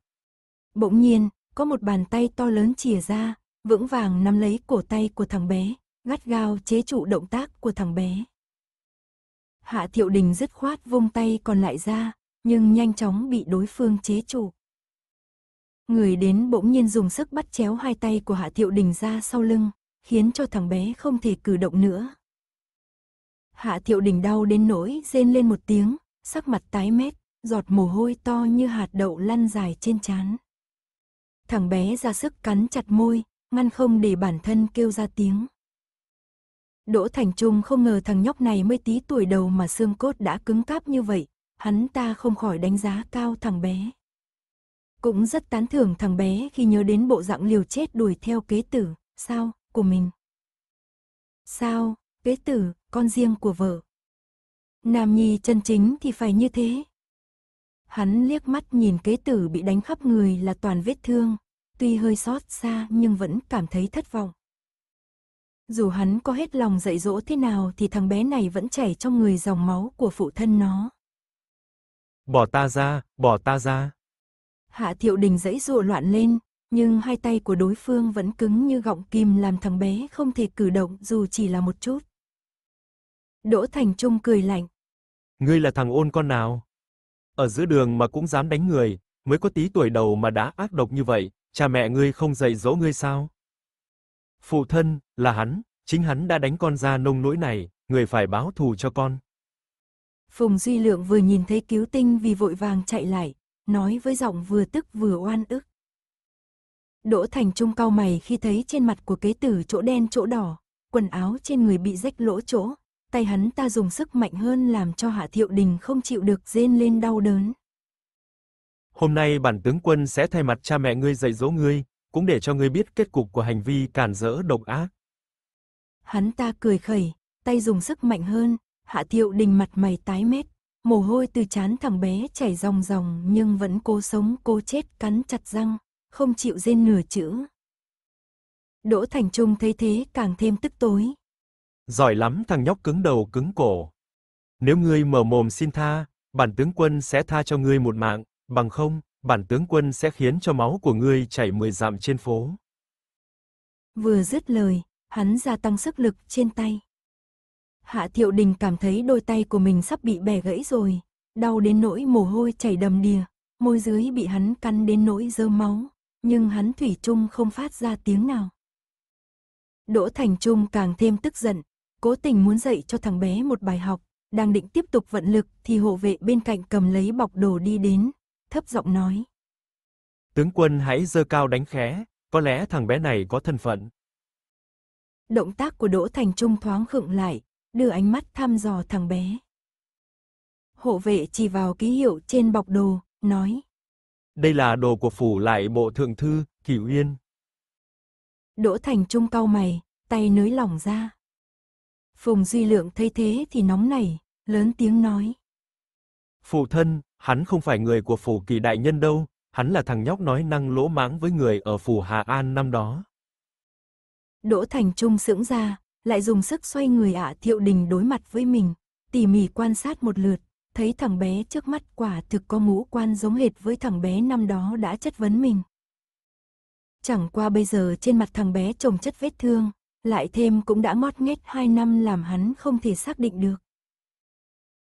Bỗng nhiên, có một bàn tay to lớn chìa ra, vững vàng nắm lấy cổ tay của thằng bé, gắt gao chế trụ động tác của thằng bé. Hạ Thiệu Đình dứt khoát vung tay còn lại ra, nhưng nhanh chóng bị đối phương chế trụ. Người đến bỗng nhiên dùng sức bắt chéo hai tay của Hạ Thiệu Đình ra sau lưng, khiến cho thằng bé không thể cử động nữa. Hạ thiệu đình đau đến nỗi rên lên một tiếng, sắc mặt tái mét, giọt mồ hôi to như hạt đậu lăn dài trên trán. Thằng bé ra sức cắn chặt môi, ngăn không để bản thân kêu ra tiếng. Đỗ Thành Trung không ngờ thằng nhóc này mới tí tuổi đầu mà xương cốt đã cứng cáp như vậy, hắn ta không khỏi đánh giá cao thằng bé. Cũng rất tán thưởng thằng bé khi nhớ đến bộ dạng liều chết đuổi theo kế tử, sao, của mình. Sao, kế tử, con riêng của vợ. Nam nhi chân chính thì phải như thế. Hắn liếc mắt nhìn kế tử bị đánh khắp người là toàn vết thương, tuy hơi xót xa nhưng vẫn cảm thấy thất vọng. Dù hắn có hết lòng dạy dỗ thế nào thì thằng bé này vẫn chảy trong người dòng máu của phụ thân nó. Bỏ ta ra, bỏ ta ra. Hạ thiệu đình dãy dụa loạn lên, nhưng hai tay của đối phương vẫn cứng như gọng kìm làm thằng bé không thể cử động dù chỉ là một chút. Đỗ Thành Trung cười lạnh. Ngươi là thằng ôn con nào? Ở giữa đường mà cũng dám đánh người, mới có tí tuổi đầu mà đã ác độc như vậy, cha mẹ ngươi không dạy dỗ ngươi sao? Phụ thân, là hắn, chính hắn đã đánh con ra nông nỗi này, người phải báo thù cho con. Phùng Duy Lượng vừa nhìn thấy cứu tinh vì vội vàng chạy lại, nói với giọng vừa tức vừa oan ức. Đỗ Thành Trung cau mày khi thấy trên mặt của kế tử chỗ đen chỗ đỏ, quần áo trên người bị rách lỗ chỗ, tay hắn ta dùng sức mạnh hơn làm cho Hạ Thiệu Đình không chịu được rên lên đau đớn. Hôm nay bản tướng quân sẽ thay mặt cha mẹ ngươi dạy dỗ ngươi, cũng để cho ngươi biết kết cục của hành vi càn rỡ độc ác. Hắn ta cười khẩy, tay dùng sức mạnh hơn, Hạ Thiệu Đình mặt mày tái mét, mồ hôi từ trán thằng bé chảy ròng ròng nhưng vẫn cố sống cố chết cắn chặt răng không chịu rên nửa chữ. Đỗ Thành Trung thấy thế càng thêm tức tối. Giỏi lắm thằng nhóc cứng đầu cứng cổ. Nếu ngươi mở mồm xin tha, bản tướng quân sẽ tha cho ngươi một mạng, bằng không, bản tướng quân sẽ khiến cho máu của ngươi chảy mười dặm trên phố. Vừa dứt lời, hắn gia tăng sức lực trên tay. Hạ Thiệu Đình cảm thấy đôi tay của mình sắp bị bẻ gãy rồi, đau đến nỗi mồ hôi chảy đầm đìa, môi dưới bị hắn căn đến nỗi dơ máu nhưng hắn thủy chung không phát ra tiếng nào. Đỗ Thành Trung càng thêm tức giận, cố tình muốn dạy cho thằng bé một bài học, đang định tiếp tục vận lực thì hộ vệ bên cạnh cầm lấy bọc đồ đi đến, thấp giọng nói. Tướng quân hãy dơ cao đánh khé, có lẽ thằng bé này có thân phận. Động tác của Đỗ Thành Trung thoáng khựng lại, đưa ánh mắt thăm dò thằng bé. Hộ vệ chỉ vào ký hiệu trên bọc đồ, nói. Đây là đồ của phủ lại bộ thượng thư, Cửu Yên. Đỗ Thành Trung cau mày, tay nới lỏng ra. Phùng Duy Lượng thấy thế thì nóng nảy, lớn tiếng nói. Phụ thân, hắn không phải người của phủ kỳ đại nhân đâu, hắn là thằng nhóc nói năng lỗ mãng với người ở phủ Hà An năm đó. Đỗ Thành Trung sững ra, lại dùng sức xoay người ả thiệu đình đối mặt với mình, tỉ mỉ quan sát một lượt, thấy thằng bé trước mắt quả thực có mũ quan giống hệt với thằng bé năm đó đã chất vấn mình. Chẳng qua bây giờ trên mặt thằng bé trồng chất vết thương, lại thêm cũng đã mót nghét hai năm làm hắn không thể xác định được.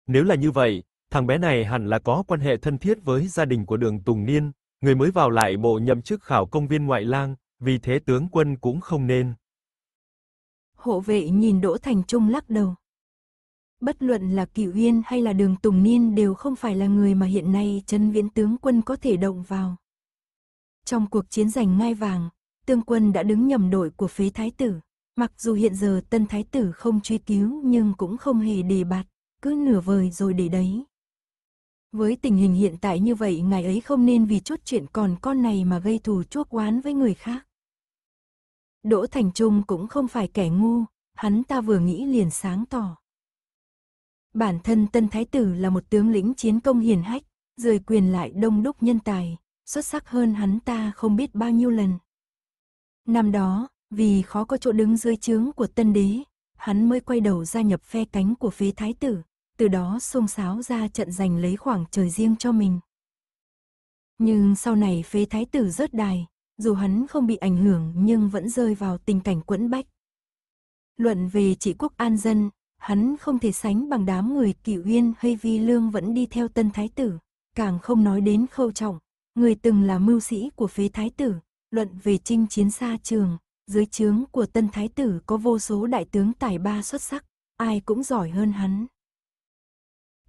Nếu là như vậy, thằng bé này hẳn là có quan hệ thân thiết với gia đình của đường Tùng Niên, người mới vào lại bộ nhậm chức khảo công viên ngoại lang, vì thế tướng quân cũng không nên. Hộ vệ nhìn Đỗ Thành Trung lắc đầu. Bất luận là kỷ uyên hay là Đường Tùng Niên đều không phải là người mà hiện nay trần viễn tướng quân có thể động vào. Trong cuộc chiến giành ngai vàng, tướng quân đã đứng nhầm đội của phế thái tử. Mặc dù hiện giờ tân thái tử không truy cứu nhưng cũng không hề đề bạt, cứ nửa vời rồi để đấy. Với tình hình hiện tại như vậy ngài ấy không nên vì chút chuyện còn con này mà gây thù chuốc oán với người khác. Đỗ Thành Trung cũng không phải kẻ ngu, hắn ta vừa nghĩ liền sáng tỏ. Bản thân Tân Thái Tử là một tướng lĩnh chiến công hiển hách, rời quyền lại đông đúc nhân tài, xuất sắc hơn hắn ta không biết bao nhiêu lần. Năm đó, vì khó có chỗ đứng dưới trướng của tân đế, hắn mới quay đầu gia nhập phe cánh của phía thái tử, từ đó xông xáo ra trận giành lấy khoảng trời riêng cho mình. Nhưng sau này phế thái tử rớt đài, dù hắn không bị ảnh hưởng nhưng vẫn rơi vào tình cảnh quẫn bách. Luận về trị quốc an dân, hắn không thể sánh bằng đám người kỷ uyên hay vi lương vẫn đi theo tân thái tử, càng không nói đến khâu trọng, người từng là mưu sĩ của phế thái tử, luận về chinh chiến xa trường, dưới trướng của tân thái tử có vô số đại tướng tài ba xuất sắc, ai cũng giỏi hơn hắn.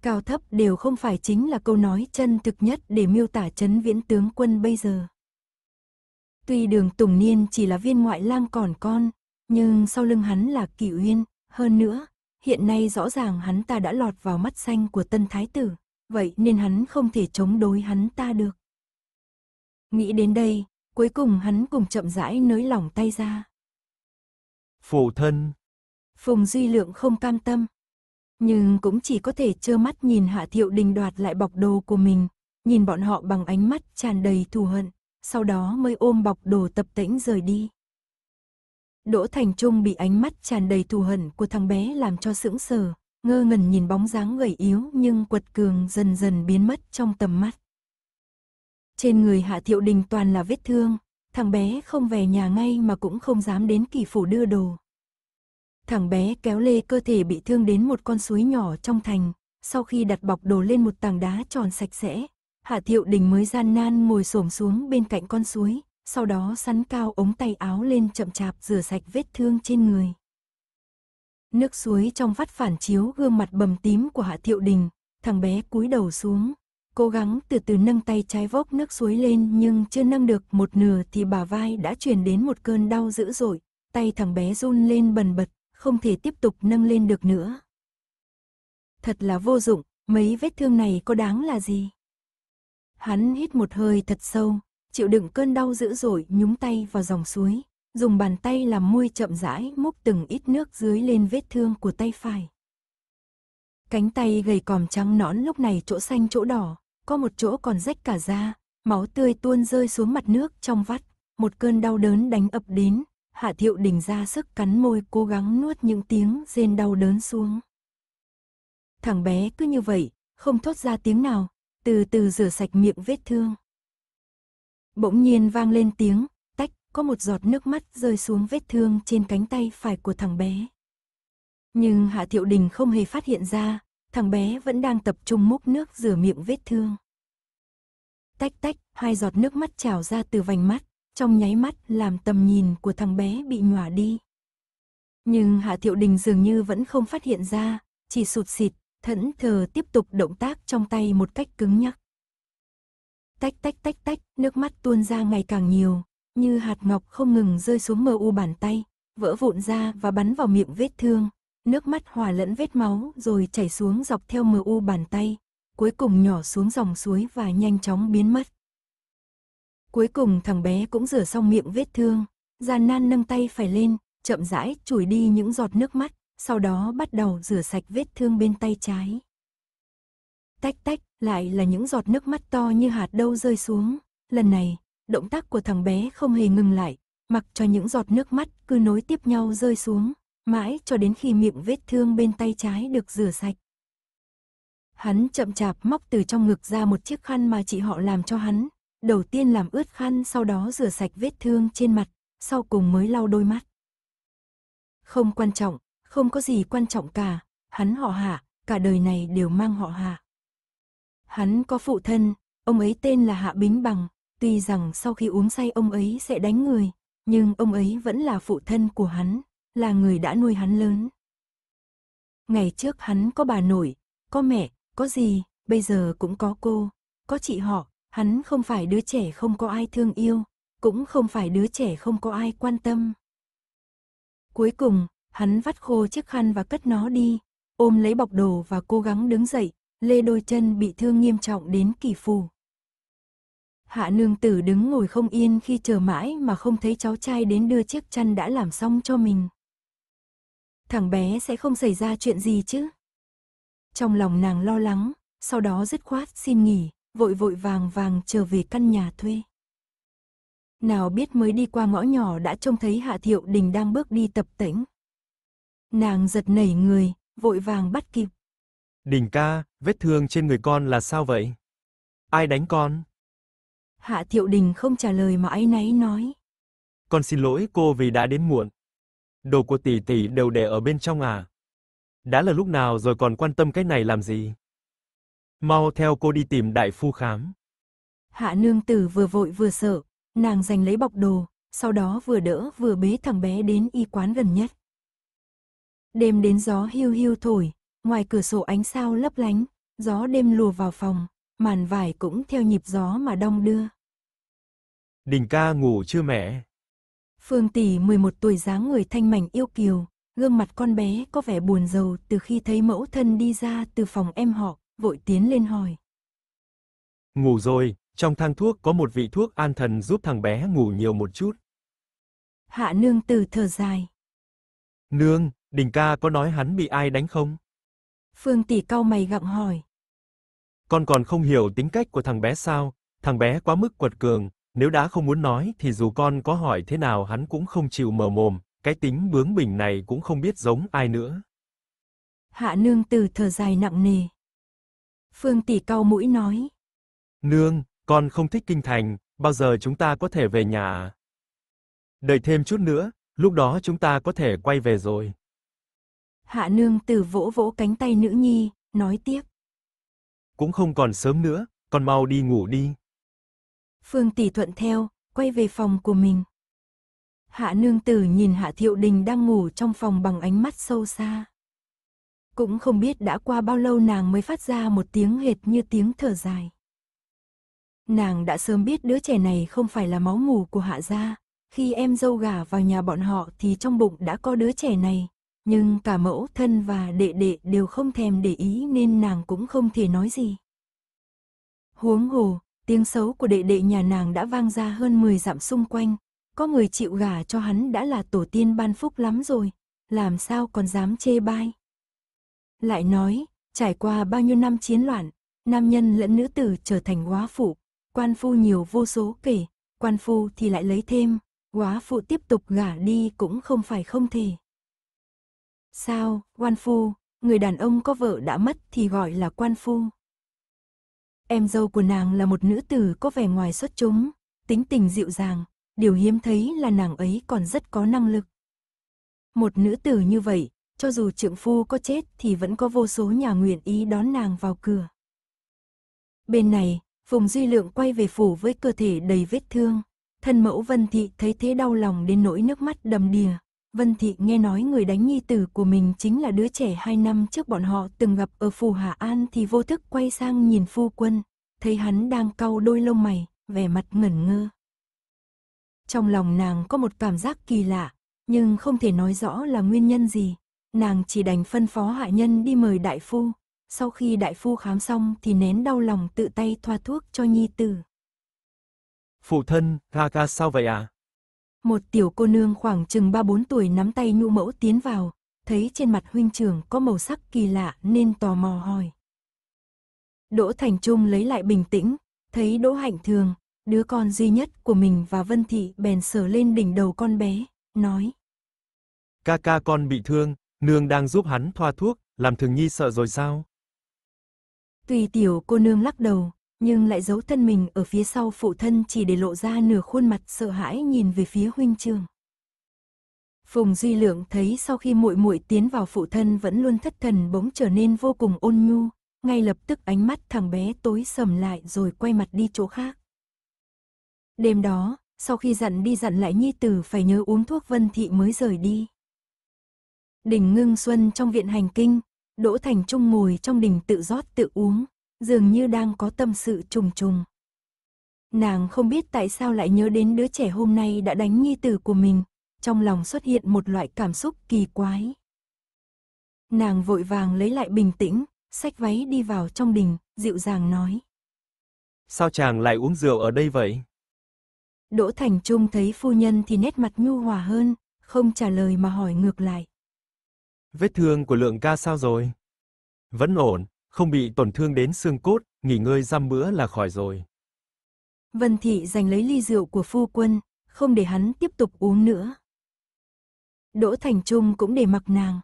Cao thấp đều không phải chính là câu nói chân thực nhất để miêu tả chấn viễn tướng quân bây giờ. Tuy đường Tùng Niên chỉ là viên ngoại lang còn con, nhưng sau lưng hắn là kỷ uyên, hơn nữa, hiện nay rõ ràng hắn ta đã lọt vào mắt xanh của tân thái tử, vậy nên hắn không thể chống đối hắn ta được. Nghĩ đến đây, cuối cùng hắn cùng chậm rãi nới lỏng tay ra. Phụ thân. Phùng Duy Lượng không cam tâm, nhưng cũng chỉ có thể trơ mắt nhìn Hạ Thiệu Đình đoạt lại bọc đồ của mình, nhìn bọn họ bằng ánh mắt tràn đầy thù hận, sau đó mới ôm bọc đồ tập tĩnh rời đi. Đỗ Thành Trung bị ánh mắt tràn đầy thù hận của thằng bé làm cho sững sờ, ngơ ngẩn nhìn bóng dáng gầy yếu nhưng quật cường dần dần biến mất trong tầm mắt. Trên người Hạ Thiệu Đình toàn là vết thương, thằng bé không về nhà ngay mà cũng không dám đến kỳ phủ đưa đồ. Thằng bé kéo lê cơ thể bị thương đến một con suối nhỏ trong thành, sau khi đặt bọc đồ lên một tảng đá tròn sạch sẽ, Hạ Thiệu Đình mới gian nan ngồi xổm xuống bên cạnh con suối, sau đó sắn cao ống tay áo lên chậm chạp rửa sạch vết thương trên người. Nước suối trong vắt phản chiếu gương mặt bầm tím của Hạ Thiệu Đình, thằng bé cúi đầu xuống, cố gắng từ từ nâng tay trái vốc nước suối lên nhưng chưa nâng được một nửa thì bà vai đã truyền đến một cơn đau dữ dội, tay thằng bé run lên bần bật, không thể tiếp tục nâng lên được nữa. Thật là vô dụng, mấy vết thương này có đáng là gì? Hắn hít một hơi thật sâu, chịu đựng cơn đau dữ dội nhúng tay vào dòng suối, dùng bàn tay làm môi chậm rãi múc từng ít nước dưới lên vết thương của tay phải. Cánh tay gầy còm trắng nõn lúc này chỗ xanh chỗ đỏ, có một chỗ còn rách cả da, máu tươi tuôn rơi xuống mặt nước trong vắt, một cơn đau đớn đánh ập đến, Hạ Thiệu Đình ra sức cắn môi cố gắng nuốt những tiếng rên đau đớn xuống. Thằng bé cứ như vậy, không thốt ra tiếng nào, từ từ rửa sạch miệng vết thương. Bỗng nhiên vang lên tiếng, tách, có một giọt nước mắt rơi xuống vết thương trên cánh tay phải của thằng bé. Nhưng Hạ Thiệu Đình không hề phát hiện ra, thằng bé vẫn đang tập trung múc nước rửa miệng vết thương. Tách tách, hai giọt nước mắt trào ra từ vành mắt, trong nháy mắt làm tầm nhìn của thằng bé bị nhòa đi. Nhưng Hạ Thiệu Đình dường như vẫn không phát hiện ra, chỉ sụt xịt, thẫn thờ tiếp tục động tác trong tay một cách cứng nhắc. Tách tách tách tách, nước mắt tuôn ra ngày càng nhiều, như hạt ngọc không ngừng rơi xuống mờ u bàn tay, vỡ vụn ra và bắn vào miệng vết thương. Nước mắt hòa lẫn vết máu rồi chảy xuống dọc theo mờ u bàn tay, cuối cùng nhỏ xuống dòng suối và nhanh chóng biến mất. Cuối cùng thằng bé cũng rửa xong miệng vết thương, gian nan nâng tay phải lên, chậm rãi chùi đi những giọt nước mắt, sau đó bắt đầu rửa sạch vết thương bên tay trái. Tách tách, lại là những giọt nước mắt to như hạt đâu rơi xuống. Lần này, động tác của thằng bé không hề ngừng lại, mặc cho những giọt nước mắt cứ nối tiếp nhau rơi xuống, mãi cho đến khi miệng vết thương bên tay trái được rửa sạch. Hắn chậm chạp móc từ trong ngực ra một chiếc khăn mà chị họ làm cho hắn, đầu tiên làm ướt khăn sau đó rửa sạch vết thương trên mặt, sau cùng mới lau đôi mắt. Không quan trọng, không có gì quan trọng cả, hắn họ hạ, cả đời này đều mang họ hạ. Hắn có phụ thân, ông ấy tên là Hạ Bính Bằng, tuy rằng sau khi uống say ông ấy sẽ đánh người, nhưng ông ấy vẫn là phụ thân của hắn, là người đã nuôi hắn lớn. Ngày trước hắn có bà nội, có mẹ, có gì, bây giờ cũng có cô, có chị họ, hắn không phải đứa trẻ không có ai thương yêu, cũng không phải đứa trẻ không có ai quan tâm. Cuối cùng, hắn vắt khô chiếc khăn và cất nó đi, ôm lấy bọc đồ và cố gắng đứng dậy, Lê Đôi Chân bị thương nghiêm trọng đến kỳ phù. Hạ nương tử đứng ngồi không yên khi chờ mãi mà không thấy cháu trai đến đưa chiếc chăn đã làm xong cho mình. Thằng bé sẽ không xảy ra chuyện gì chứ? Trong lòng nàng lo lắng, sau đó dứt khoát xin nghỉ, vội vội vàng vàng trở về căn nhà thuê. Nào biết mới đi qua ngõ nhỏ đã trông thấy Hạ Thiệu Đình đang bước đi tập tễnh. Nàng giật nảy người, vội vàng bắt kịp. Đình ca, Vết thương trên người con là sao vậy? Ai đánh con? Hạ Thiệu Đình không trả lời mà áy náy nói. Con xin lỗi cô vì đã đến muộn. Đồ của tỷ tỷ đều để ở bên trong à? Đã là lúc nào rồi còn quan tâm cái này làm gì? Mau theo cô đi tìm đại phu khám. Hạ nương tử vừa vội vừa sợ, nàng giành lấy bọc đồ, sau đó vừa đỡ vừa bế thằng bé đến y quán gần nhất. Đêm đến gió hiu hiu thổi, ngoài cửa sổ ánh sao lấp lánh, gió đêm lùa vào phòng, màn vải cũng theo nhịp gió mà đong đưa. Đình ca ngủ chưa mẹ? Phương tỷ 11 tuổi dáng người thanh mảnh yêu kiều, gương mặt con bé có vẻ buồn rầu từ khi thấy mẫu thân đi ra từ phòng em họ, vội tiến lên hỏi. Ngủ rồi, trong thang thuốc có một vị thuốc an thần giúp thằng bé ngủ nhiều một chút. Hạ nương từ thở dài. Nương, Đình ca có nói hắn bị ai đánh không? Phương tỷ cau mày gặng hỏi. Con còn không hiểu tính cách của thằng bé sao, thằng bé quá mức quật cường, nếu đã không muốn nói thì dù con có hỏi thế nào hắn cũng không chịu mở mồm, cái tính bướng bỉnh này cũng không biết giống ai nữa. Hạ nương từ thở dài nặng nề. Phương tỷ cau mũi nói. Nương, con không thích kinh thành, bao giờ chúng ta có thể về nhà à? Đợi thêm chút nữa, lúc đó chúng ta có thể quay về rồi. Hạ nương tử vỗ vỗ cánh tay nữ nhi, nói tiếp. Cũng không còn sớm nữa, còn mau đi ngủ đi. Phương tỷ thuận theo, quay về phòng của mình. Hạ nương tử nhìn Hạ Thiệu Đình đang ngủ trong phòng bằng ánh mắt sâu xa. Cũng không biết đã qua bao lâu nàng mới phát ra một tiếng hệt như tiếng thở dài. Nàng đã sớm biết đứa trẻ này không phải là máu mù của Hạ gia. Khi em dâu gả vào nhà bọn họ thì trong bụng đã có đứa trẻ này, nhưng cả mẫu thân và đệ đệ đều không thèm để ý nên nàng cũng không thể nói gì. Huống hồ, tiếng xấu của đệ đệ nhà nàng đã vang ra hơn 10 dặm xung quanh, có người chịu gả cho hắn đã là tổ tiên ban phúc lắm rồi, làm sao còn dám chê bai. Lại nói, trải qua bao nhiêu năm chiến loạn, nam nhân lẫn nữ tử trở thành quá phụ, quan phu nhiều vô số kể, quan phu thì lại lấy thêm, quá phụ tiếp tục gả đi cũng không phải không thể. Sao, quan phu, người đàn ông có vợ đã mất thì gọi là quan phu. Em dâu của nàng là một nữ tử có vẻ ngoài xuất chúng, tính tình dịu dàng, điều hiếm thấy là nàng ấy còn rất có năng lực. Một nữ tử như vậy, cho dù trượng phu có chết thì vẫn có vô số nhà nguyện ý đón nàng vào cửa. Bên này, Phùng Duy Lượng quay về phủ với cơ thể đầy vết thương. Thân mẫu Vân Thị thấy thế đau lòng đến nỗi nước mắt đầm đìa. Vân Thị nghe nói người đánh nhi tử của mình chính là đứa trẻ hai năm trước bọn họ từng gặp ở Phù Hà An thì vô thức quay sang nhìn phu quân, thấy hắn đang cau đôi lông mày, vẻ mặt ngẩn ngơ. Trong lòng nàng có một cảm giác kỳ lạ, nhưng không thể nói rõ là nguyên nhân gì. Nàng chỉ đành phân phó hạ nhân đi mời đại phu, sau khi đại phu khám xong thì nén đau lòng tự tay thoa thuốc cho nhi tử. Phụ thân, Raga sao vậy À? Một tiểu cô nương khoảng chừng 3-4 tuổi nắm tay nhu mẫu tiến vào, thấy trên mặt huynh trưởng có màu sắc kỳ lạ nên tò mò hỏi. Đỗ Thành Trung lấy lại bình tĩnh, thấy Đỗ Hạnh Thường, đứa con duy nhất của mình và Vân Thị bèn sờ lên đỉnh đầu con bé, nói. Ca ca con bị thương, nương đang giúp hắn thoa thuốc, làm thường nhi sợ rồi sao? Tùy tiểu cô nương lắc đầu, nhưng lại giấu thân mình ở phía sau phụ thân chỉ để lộ ra nửa khuôn mặt sợ hãi nhìn về phía huynh trường. Phùng Duy Lượng thấy sau khi muội muội tiến vào phụ thân vẫn luôn thất thần bỗng trở nên vô cùng ôn nhu, ngay lập tức ánh mắt thằng bé tối sầm lại rồi quay mặt đi chỗ khác. Đêm đó, sau khi dặn đi dặn lại Nhi Tử phải nhớ uống thuốc vân thị mới rời đi. Đỉnh ngưng xuân trong viện hành kinh, Đỗ Thành Trung ngồi trong đình tự rót tự uống, dường như đang có tâm sự trùng trùng. Nàng không biết tại sao lại nhớ đến đứa trẻ hôm nay đã đánh nhi tử của mình, trong lòng xuất hiện một loại cảm xúc kỳ quái. Nàng vội vàng lấy lại bình tĩnh, xách váy đi vào trong đình, dịu dàng nói. Sao chàng lại uống rượu ở đây vậy? Đỗ Thành Trung thấy phu nhân thì nét mặt nhu hòa hơn, không trả lời mà hỏi ngược lại. Vết thương của lượng ca sao rồi? Vẫn ổn không bị tổn thương đến xương cốt, nghỉ ngơi dăm bữa là khỏi rồi. Vân Thị giành lấy ly rượu của phu quân, không để hắn tiếp tục uống nữa. Đỗ Thành Trung cũng để mặc nàng.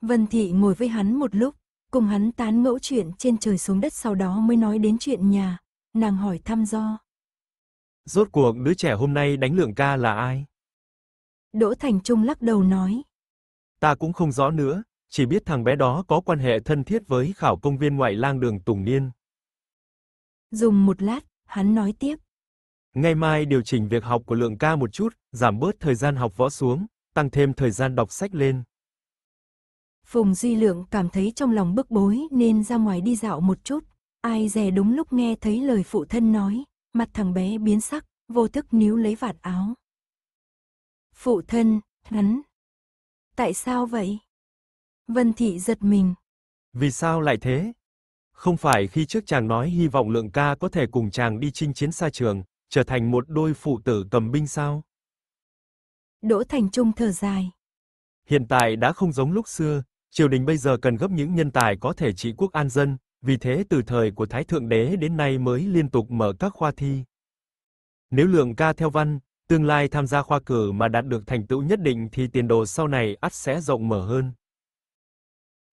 Vân Thị ngồi với hắn một lúc, cùng hắn tán ngẫu chuyện trên trời xuống đất sau đó mới nói đến chuyện nhà, nàng hỏi thăm do. Rốt cuộc đứa trẻ hôm nay đánh lượng ca là ai? Đỗ Thành Trung lắc đầu nói. Ta cũng không rõ nữa, chỉ biết thằng bé đó có quan hệ thân thiết với khảo công viên ngoại lang đường Tùng Niên. Dùng một lát, hắn nói tiếp. Ngày mai điều chỉnh việc học của lượng ca một chút, giảm bớt thời gian học võ xuống, tăng thêm thời gian đọc sách lên. Phùng Duy Lượng cảm thấy trong lòng bức bối nên ra ngoài đi dạo một chút. Ai dè đúng lúc nghe thấy lời phụ thân nói, mặt thằng bé biến sắc, vô thức níu lấy vạt áo. Phụ thân, hắn. Tại sao vậy? Vân Thị giật mình. Vì sao lại thế? Không phải khi trước chàng nói hy vọng lượng ca có thể cùng chàng đi chinh chiến xa trường, trở thành một đôi phụ tử cầm binh sao? Đỗ Thành Trung thở dài. Hiện tại đã không giống lúc xưa, triều đình bây giờ cần gấp những nhân tài có thể trị quốc an dân, vì thế từ thời của Thái Thượng Đế đến nay mới liên tục mở các khoa thi. Nếu lượng ca theo văn, tương lai tham gia khoa cử mà đạt được thành tựu nhất định thì tiền đồ sau này ắt sẽ rộng mở hơn.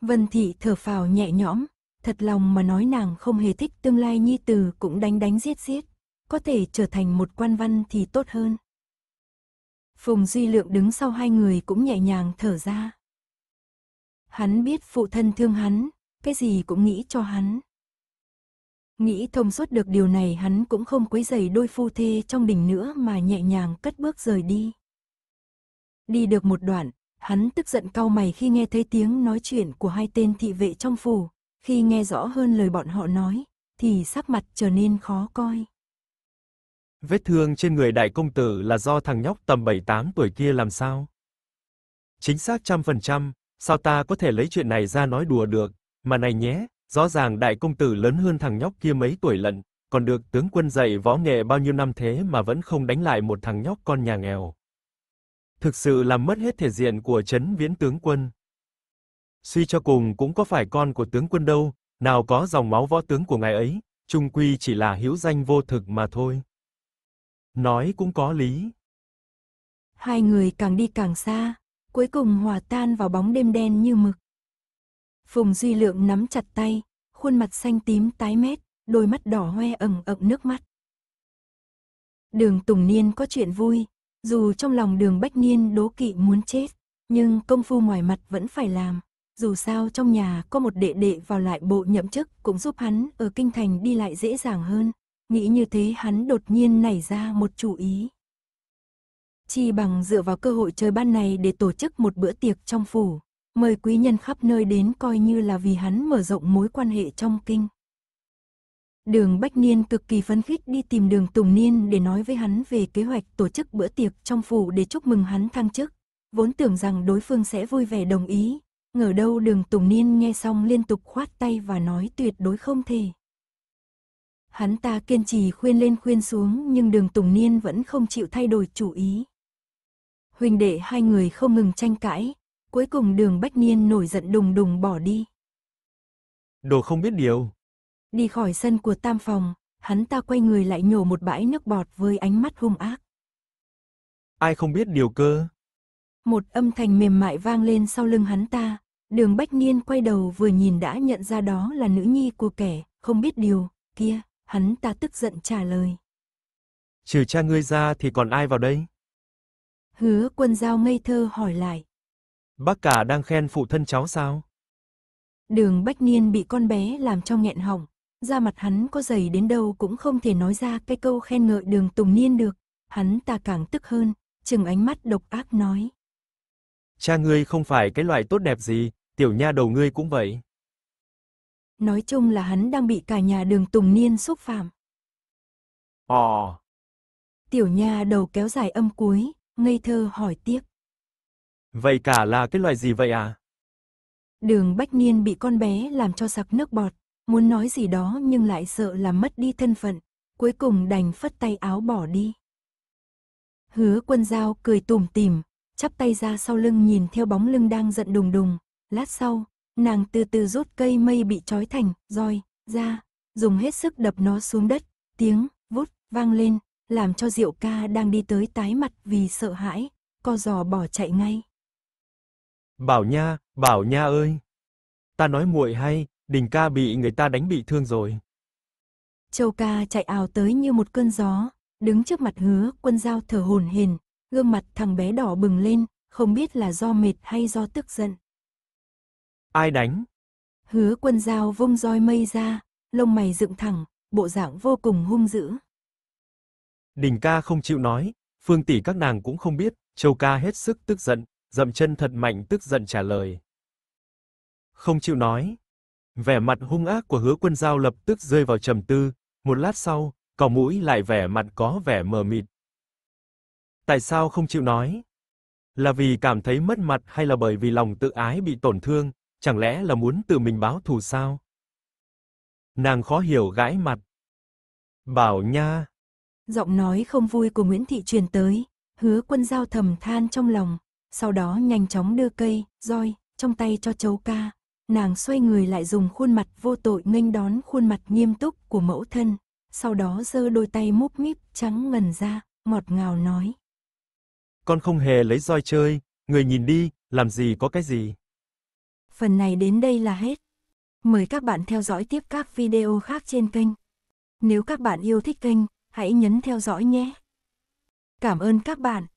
Vân Thị thở phào nhẹ nhõm, thật lòng mà nói nàng không hề thích tương lai nhi tử cũng đánh đánh giết giết, có thể trở thành một quan văn thì tốt hơn. Phùng Duy Lượng đứng sau hai người cũng nhẹ nhàng thở ra. Hắn biết phụ thân thương hắn, cái gì cũng nghĩ cho hắn. Nghĩ thông suốt được điều này hắn cũng không quấy giày đôi phu thê trong đỉnh nữa mà nhẹ nhàng cất bước rời đi. Đi được một đoạn, Hắn tức giận cau mày khi nghe thấy tiếng nói chuyện của hai tên thị vệ trong phủ, khi nghe rõ hơn lời bọn họ nói, thì sắc mặt trở nên khó coi. Vết thương trên người đại công tử là do thằng nhóc tầm 7-8 tuổi kia làm sao? Chính xác trăm phần trăm, sao ta có thể lấy chuyện này ra nói đùa được, mà này nhé, rõ ràng đại công tử lớn hơn thằng nhóc kia mấy tuổi lận, còn được tướng quân dạy võ nghệ bao nhiêu năm thế mà vẫn không đánh lại một thằng nhóc con nhà nghèo thực sự làm mất hết thể diện của Trấn Viễn tướng quân. Suy cho cùng cũng có phải con của tướng quân đâu, nào có dòng máu võ tướng của ngài ấy, chung quy chỉ là hữu danh vô thực mà thôi. Nói cũng có lý. Hai người càng đi càng xa, cuối cùng hòa tan vào bóng đêm đen như mực. Phùng Duy Lượng nắm chặt tay, khuôn mặt xanh tím tái mét, đôi mắt đỏ hoe ẩn ậm nước mắt. Đường Tùng Niên có chuyện vui, dù trong lòng đường bách niên đố kỵ muốn chết, nhưng công phu ngoài mặt vẫn phải làm. Dù sao trong nhà có một đệ đệ vào lại bộ nhậm chức cũng giúp hắn ở kinh thành đi lại dễ dàng hơn. Nghĩ như thế hắn đột nhiên nảy ra một chủ ý. Chi bằng dựa vào cơ hội chơi ban này để tổ chức một bữa tiệc trong phủ, mời quý nhân khắp nơi đến coi như là vì hắn mở rộng mối quan hệ trong kinh. Đường Bách Niên cực kỳ phấn khích đi tìm đường Tùng Niên để nói với hắn về kế hoạch tổ chức bữa tiệc trong phủ để chúc mừng hắn thăng chức. Vốn tưởng rằng đối phương sẽ vui vẻ đồng ý, ngờ đâu đường Tùng Niên nghe xong liên tục khoát tay và nói tuyệt đối không thể. Hắn ta kiên trì khuyên lên khuyên xuống nhưng đường Tùng Niên vẫn không chịu thay đổi chủ ý. Huỳnh đệ hai người không ngừng tranh cãi, cuối cùng đường Bách Niên nổi giận đùng đùng bỏ đi. Đồ không biết điều, Đi khỏi sân của tam phòng, hắn ta quay người lại nhổ một bãi nước bọt với ánh mắt hung ác. Ai không biết điều cơ? Một âm thanh mềm mại vang lên sau lưng hắn ta, đường bách niên quay đầu vừa nhìn đã nhận ra đó là nữ nhi của kẻ, không biết điều, kia, hắn ta tức giận trả lời. Trừ cha ngươi ra thì còn ai vào đây? Hứa quân giao ngây thơ hỏi lại. Bác cả đang khen phụ thân cháu sao? Đường Bách Niên bị con bé làm cho nghẹn họng, da mặt hắn có dày đến đâu cũng không thể nói ra cái câu khen ngợi đường Tùng Niên được, hắn ta càng tức hơn, chừng ánh mắt độc ác nói. Cha ngươi không phải cái loại tốt đẹp gì, tiểu nha đầu ngươi cũng vậy. Nói chung là hắn đang bị cả nhà đường Tùng Niên xúc phạm. Ồ. Ờ. Tiểu nha đầu kéo dài âm cuối, ngây thơ hỏi tiếp. Vậy cả là cái loại gì vậy à? Đường Bách Niên bị con bé làm cho sặc nước bọt, muốn nói gì đó nhưng lại sợ là mất đi thân phận, cuối cùng đành phất tay áo bỏ đi. Hứa quân dao cười tủm tỉm, chắp tay ra sau lưng nhìn theo bóng lưng đang giận đùng đùng, lát sau, nàng từ từ rút cây mây bị trói thành, roi, ra, dùng hết sức đập nó xuống đất, tiếng, vút, vang lên, làm cho Diệu ca đang đi tới tái mặt vì sợ hãi, co giò bỏ chạy ngay. Bảo Nha, Bảo Nha ơi! Ta nói muội hay, Đình ca bị người ta đánh bị thương rồi. Châu ca chạy ào tới như một cơn gió, đứng trước mặt hứa quân dao thở hổn hển, gương mặt thằng bé đỏ bừng lên, không biết là do mệt hay do tức giận. Ai đánh? Hứa quân dao vung roi mây ra, lông mày dựng thẳng, bộ dạng vô cùng hung dữ. Đình ca không chịu nói, phương tỷ các nàng cũng không biết, châu ca hết sức tức giận, dậm chân thật mạnh tức giận trả lời. Không chịu nói, Vẻ mặt hung ác của hứa quân giao lập tức rơi vào trầm tư, một lát sau, cỏ mũi lại vẻ mặt có vẻ mờ mịt. Tại sao không chịu nói? Là vì cảm thấy mất mặt hay là bởi vì lòng tự ái bị tổn thương, chẳng lẽ là muốn tự mình báo thù sao? Nàng khó hiểu gãi mặt. Bảo nha. Giọng nói không vui của Nguyễn Thị truyền tới, hứa quân giao thầm than trong lòng, sau đó nhanh chóng đưa cây, roi, trong tay cho Châu ca, nàng xoay người lại dùng khuôn mặt vô tội nghênh đón khuôn mặt nghiêm túc của mẫu thân, sau đó giơ đôi tay múp míp trắng ngần ra, ngọt ngào nói. Con không hề lấy roi chơi, người nhìn đi, làm gì có cái gì. Phần này đến đây là hết. Mời các bạn theo dõi tiếp các video khác trên kênh. Nếu các bạn yêu thích kênh, hãy nhấn theo dõi nhé. Cảm ơn các bạn.